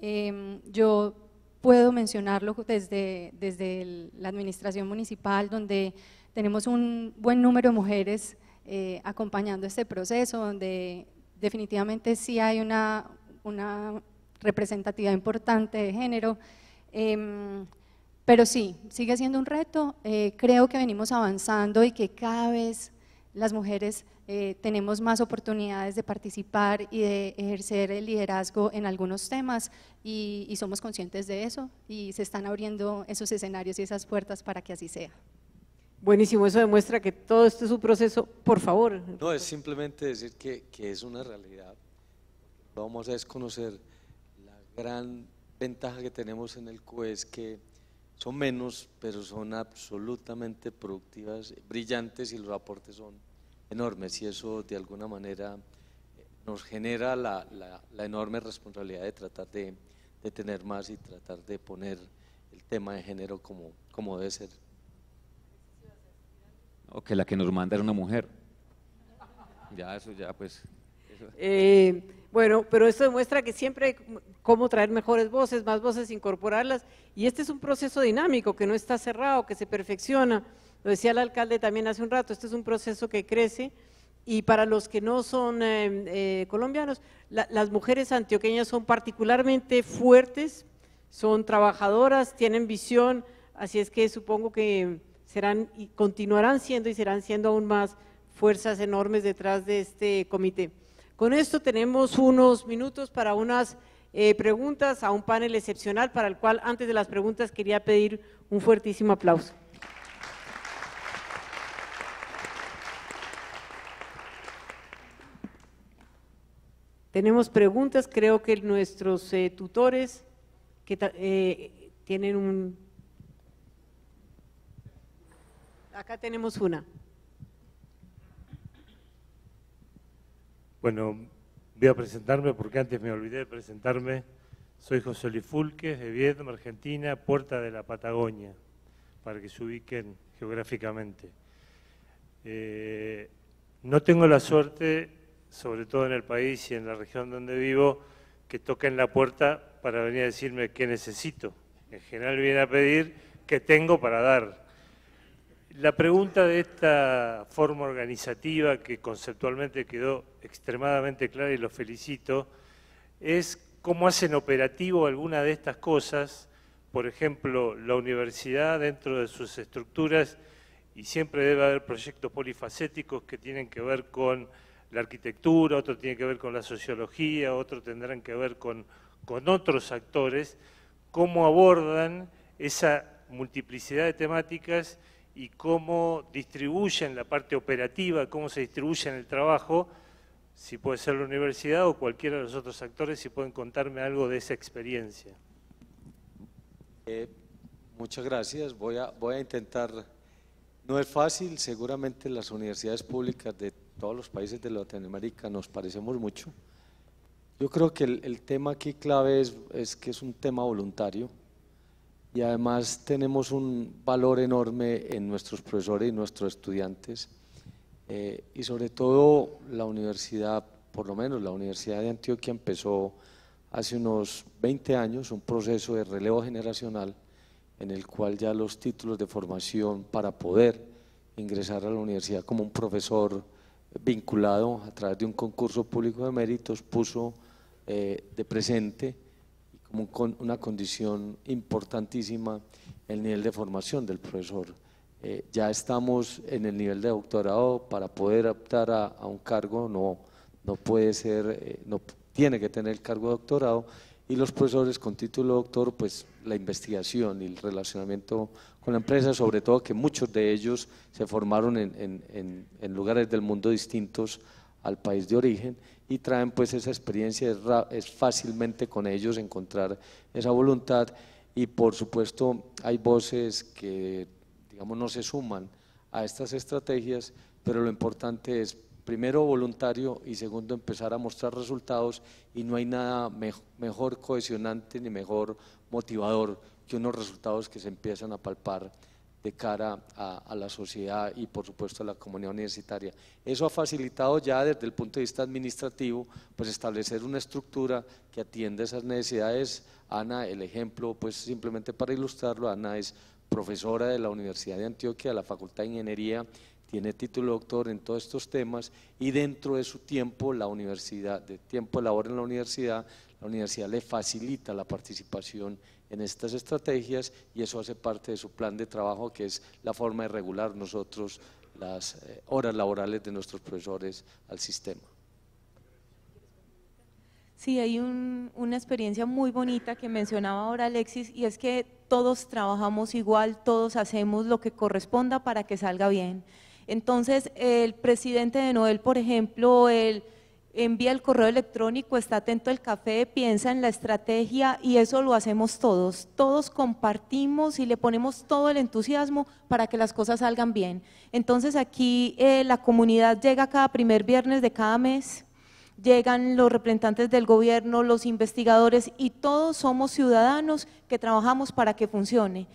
Em, yo puedo mencionarlo desde, desde la administración municipal, donde tenemos un buen número de mujeres eh, acompañando este proceso, donde definitivamente sí hay una, una representatividad importante de género. Em, pero sí, sigue siendo un reto. Eh, creo que venimos avanzando y que cada vez las mujeres eh, tenemos más oportunidades de participar y de ejercer el liderazgo en algunos temas y somos conscientes de eso y se están abriendo esos escenarios y esas puertas para que así sea. Buenísimo, eso demuestra que todo esto es un proceso, por favor. No, es simplemente decir que, es una realidad. Vamos a desconocer la gran ventaja que tenemos en el es que son menos, pero son absolutamente productivas, brillantes y los aportes son enormes y eso de alguna manera nos genera la, la, la enorme responsabilidad de tratar de, de, tener más y tratar de poner el tema de género como, como debe ser. O que la que nos manda era una mujer. Ya, eso ya, pues. Eh, bueno, pero esto demuestra que siempre hay cómo traer mejores voces, más voces, incorporarlas. Y este es un proceso dinámico que no está cerrado, que se perfecciona. Lo decía el alcalde también hace un rato, este es un proceso que crece. Y para los que no son eh, eh, colombianos, las mujeres antioqueñas son particularmente fuertes, son trabajadoras, tienen visión, así es que supongo que serán y continuarán siendo y serán siendo aún más fuerzas enormes detrás de este comité. Con esto tenemos unos minutos para unas eh, preguntas a un panel excepcional para el cual antes de las preguntas quería pedir un fuertísimo aplauso. Tenemos preguntas, creo que nuestros eh, tutores que eh, tienen un acá tenemos una. Bueno, voy a presentarme porque antes me olvidé de presentarme. Soy José Lifulque, de Viedma, Argentina, Puerta de la Patagonia, para que se ubiquen geográficamente. Eh, no tengo la suerte, sobre todo en el país y en la región donde vivo, que toquen la puerta para venir a decirme qué necesito. En general viene a pedir qué tengo para dar. La pregunta de esta forma organizativa que conceptualmente quedó extremadamente clara y lo felicito, es cómo hacen operativo alguna de estas cosas, por ejemplo, la universidad dentro de sus estructuras, y siempre debe haber proyectos polifacéticos que tienen que ver con la arquitectura, otro tiene que ver con la sociología, otro tendrán que ver con, con otros actores, cómo abordan esa multiplicidad de temáticas y cómo distribuyen la parte operativa, cómo se distribuyen el trabajo, si puede ser la universidad o cualquiera de los otros actores, si pueden contarme algo de esa experiencia. Eh, muchas gracias. Voy a, intentar. No es fácil, seguramente las universidades públicas de todos los países de Latinoamérica nos parecemos mucho. Yo creo que el, tema aquí clave es que es un tema voluntario y además tenemos un valor enorme en nuestros profesores y nuestros estudiantes. Eh, y sobre todo la universidad, por lo menos la Universidad de Antioquia empezó hace unos 20 años un proceso de relevo generacional en el cual ya los títulos de formación para poder ingresar a la universidad como un profesor vinculado a través de un concurso público de méritos puso eh, de presente como una condición importantísima el nivel de formación del profesor. Eh, ya estamos en el nivel de doctorado para poder optar a, un cargo, no, no puede ser, eh, no tiene que tener el cargo de doctorado y los profesores con título doctor, pues la investigación y el relacionamiento con la empresa, sobre todo que muchos de ellos se formaron en, en, en lugares del mundo distintos al país de origen y traen pues esa experiencia, es, es fácilmente con ellos encontrar esa voluntad y por supuesto hay voces que digamos no se suman a estas estrategias, pero lo importante es primero voluntario y segundo empezar a mostrar resultados y no hay nada mejor cohesionante ni mejor motivador que unos resultados que se empiezan a palpar de cara a, la sociedad y por supuesto a la comunidad universitaria. Eso ha facilitado ya desde el punto de vista administrativo, pues establecer una estructura que atienda esas necesidades. Ana, el ejemplo, pues simplemente para ilustrarlo, Ana es profesora de la Universidad de Antioquia, de la Facultad de Ingeniería, tiene título doctor en todos estos temas y dentro de su tiempo, la universidad, de tiempo de labor en la universidad, la universidad le facilita la participación en estas estrategias y eso hace parte de su plan de trabajo que es la forma de regular nosotros las eh, horas laborales de nuestros profesores al sistema. Sí, hay una experiencia muy bonita que mencionaba ahora Alexis y es que todos trabajamos igual, todos hacemos lo que corresponda para que salga bien. Entonces, el presidente de Noel, por ejemplo, el envía el correo electrónico, está atento al café, piensa en la estrategia y eso lo hacemos todos. Todos compartimos y le ponemos todo el entusiasmo para que las cosas salgan bien. Entonces aquí eh, la comunidad llega cada primer viernes de cada mes, llegan los representantes del gobierno, los investigadores y todos somos ciudadanos que trabajamos para que funcione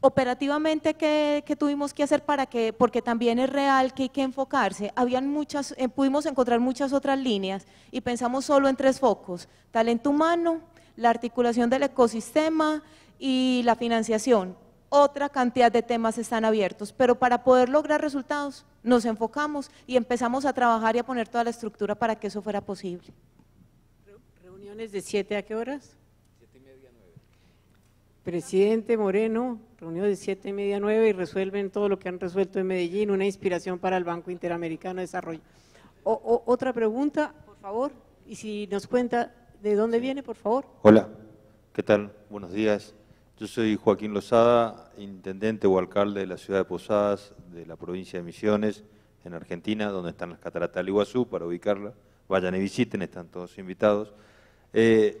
operativamente ¿qué, tuvimos que hacer para que, porque también es real que hay que enfocarse. Habían muchas, eh, pudimos encontrar muchas otras líneas y pensamos solo en tres focos: talento humano, la articulación del ecosistema y la financiación. Otra cantidad de temas están abiertos, pero para poder lograr resultados nos enfocamos y empezamos a trabajar y a poner toda la estructura para que eso fuera posible. ¿Reuniones de siete a qué horas? presidente Moreno reunión de 7 y media a 9 y resuelven todo lo que han resuelto en Medellín, una inspiración para el Banco Interamericano de Desarrollo. otra pregunta, por favor, y si nos cuenta de dónde viene, por favor. Hola, ¿qué tal? Buenos días. Yo soy Joaquín Lozada, intendente o alcalde de la ciudad de Posadas, de la provincia de Misiones, en Argentina, donde están las cataratas del Iguazú, para ubicarla. Vayan y visiten, están todos invitados. Eh,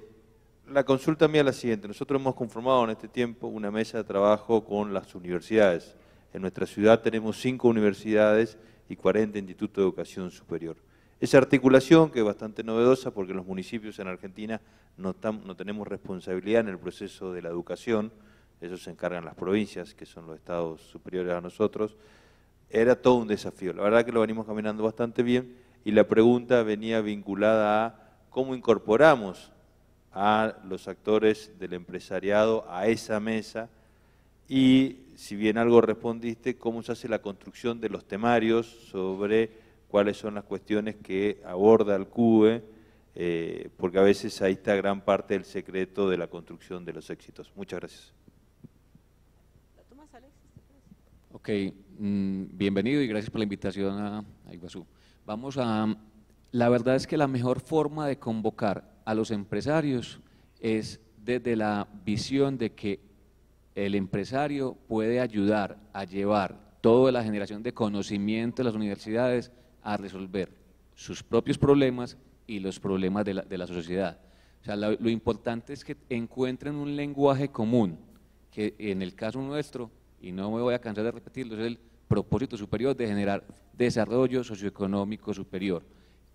la consulta mía es la siguiente. Nosotros hemos conformado en este tiempo una mesa de trabajo con las universidades. En nuestra ciudad tenemos cinco universidades y 40 institutos de educación superior. Esa articulación, que es bastante novedosa porque los municipios en Argentina no, tenemos responsabilidad en el proceso de la educación, eso se encargan las provincias, que son los estados superiores a nosotros, era todo un desafío. La verdad que lo venimos caminando bastante bien y la pregunta venía vinculada a cómo incorporamos a los actores del empresariado a esa mesa y si bien algo respondiste, cómo se hace la construcción de los temarios sobre cuáles son las cuestiones que aborda el cube eh, porque a veces ahí está gran parte del secreto de la construcción de los éxitos. Muchas gracias. Ok, mm, bienvenido y gracias por la invitación a, a Vamos a, la verdad es que la mejor forma de convocar a los empresarios es desde la visión de que el empresario puede ayudar a llevar toda la generación de conocimiento de las universidades a resolver sus propios problemas y los problemas de la, sociedad. O sea, lo, lo, importante es que encuentren un lenguaje común, que en el caso nuestro, y no me voy a cansar de repetirlo, es el propósito superior de generar desarrollo socioeconómico superior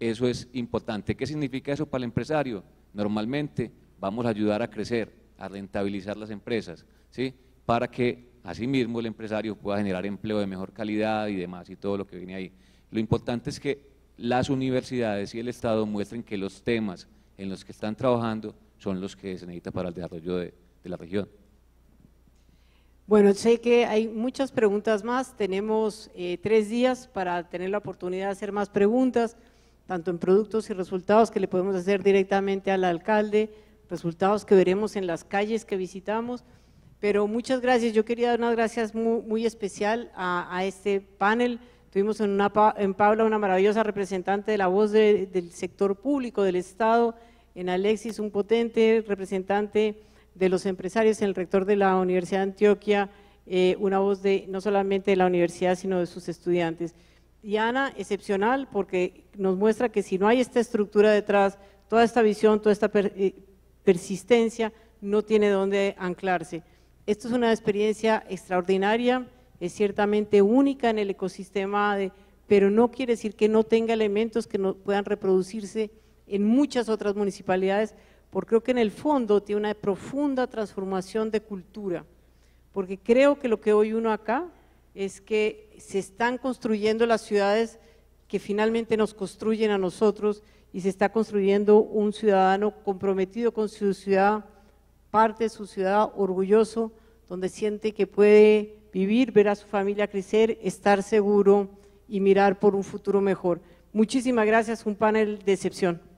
eso es importante. ¿Qué significa eso para el empresario? Normalmente vamos a ayudar a crecer, a rentabilizar las empresas, ¿sí? Para que asimismo el empresario pueda generar empleo de mejor calidad y demás y todo lo que viene ahí. Lo importante es que las universidades y el Estado muestren que los temas en los que están trabajando son los que se necesitan para el desarrollo de, la región. Bueno, sé que hay muchas preguntas más, tenemos eh, tres días para tener la oportunidad de hacer más preguntas tanto en productos y resultados que le podemos hacer directamente al alcalde, resultados que veremos en las calles que visitamos. Pero muchas gracias, yo quería dar unas gracias muy, especial a, este panel. Tuvimos en, una, Paula una maravillosa representante de la voz del sector público, del Estado, en Alexis un potente representante de los empresarios, en el rector de la Universidad de Antioquia, eh, una voz de no solamente de la universidad, sino de sus estudiantes. Diana excepcional porque nos muestra que si no hay esta estructura detrás, toda esta visión, toda esta eh, persistencia no tiene dónde anclarse. Esto es una experiencia extraordinaria, es ciertamente única en el ecosistema, de, pero no quiere decir que no tenga elementos que no puedan reproducirse en muchas otras municipalidades, porque creo que en el fondo tiene una profunda transformación de cultura, porque creo que lo que hoy uno acá es que se están construyendo las ciudades que finalmente nos construyen a nosotros y se está construyendo un ciudadano comprometido con su ciudad, parte de su ciudad, orgulloso, donde siente que puede vivir, ver a su familia crecer, estar seguro y mirar por un futuro mejor. Muchísimas gracias, un panel de excepción.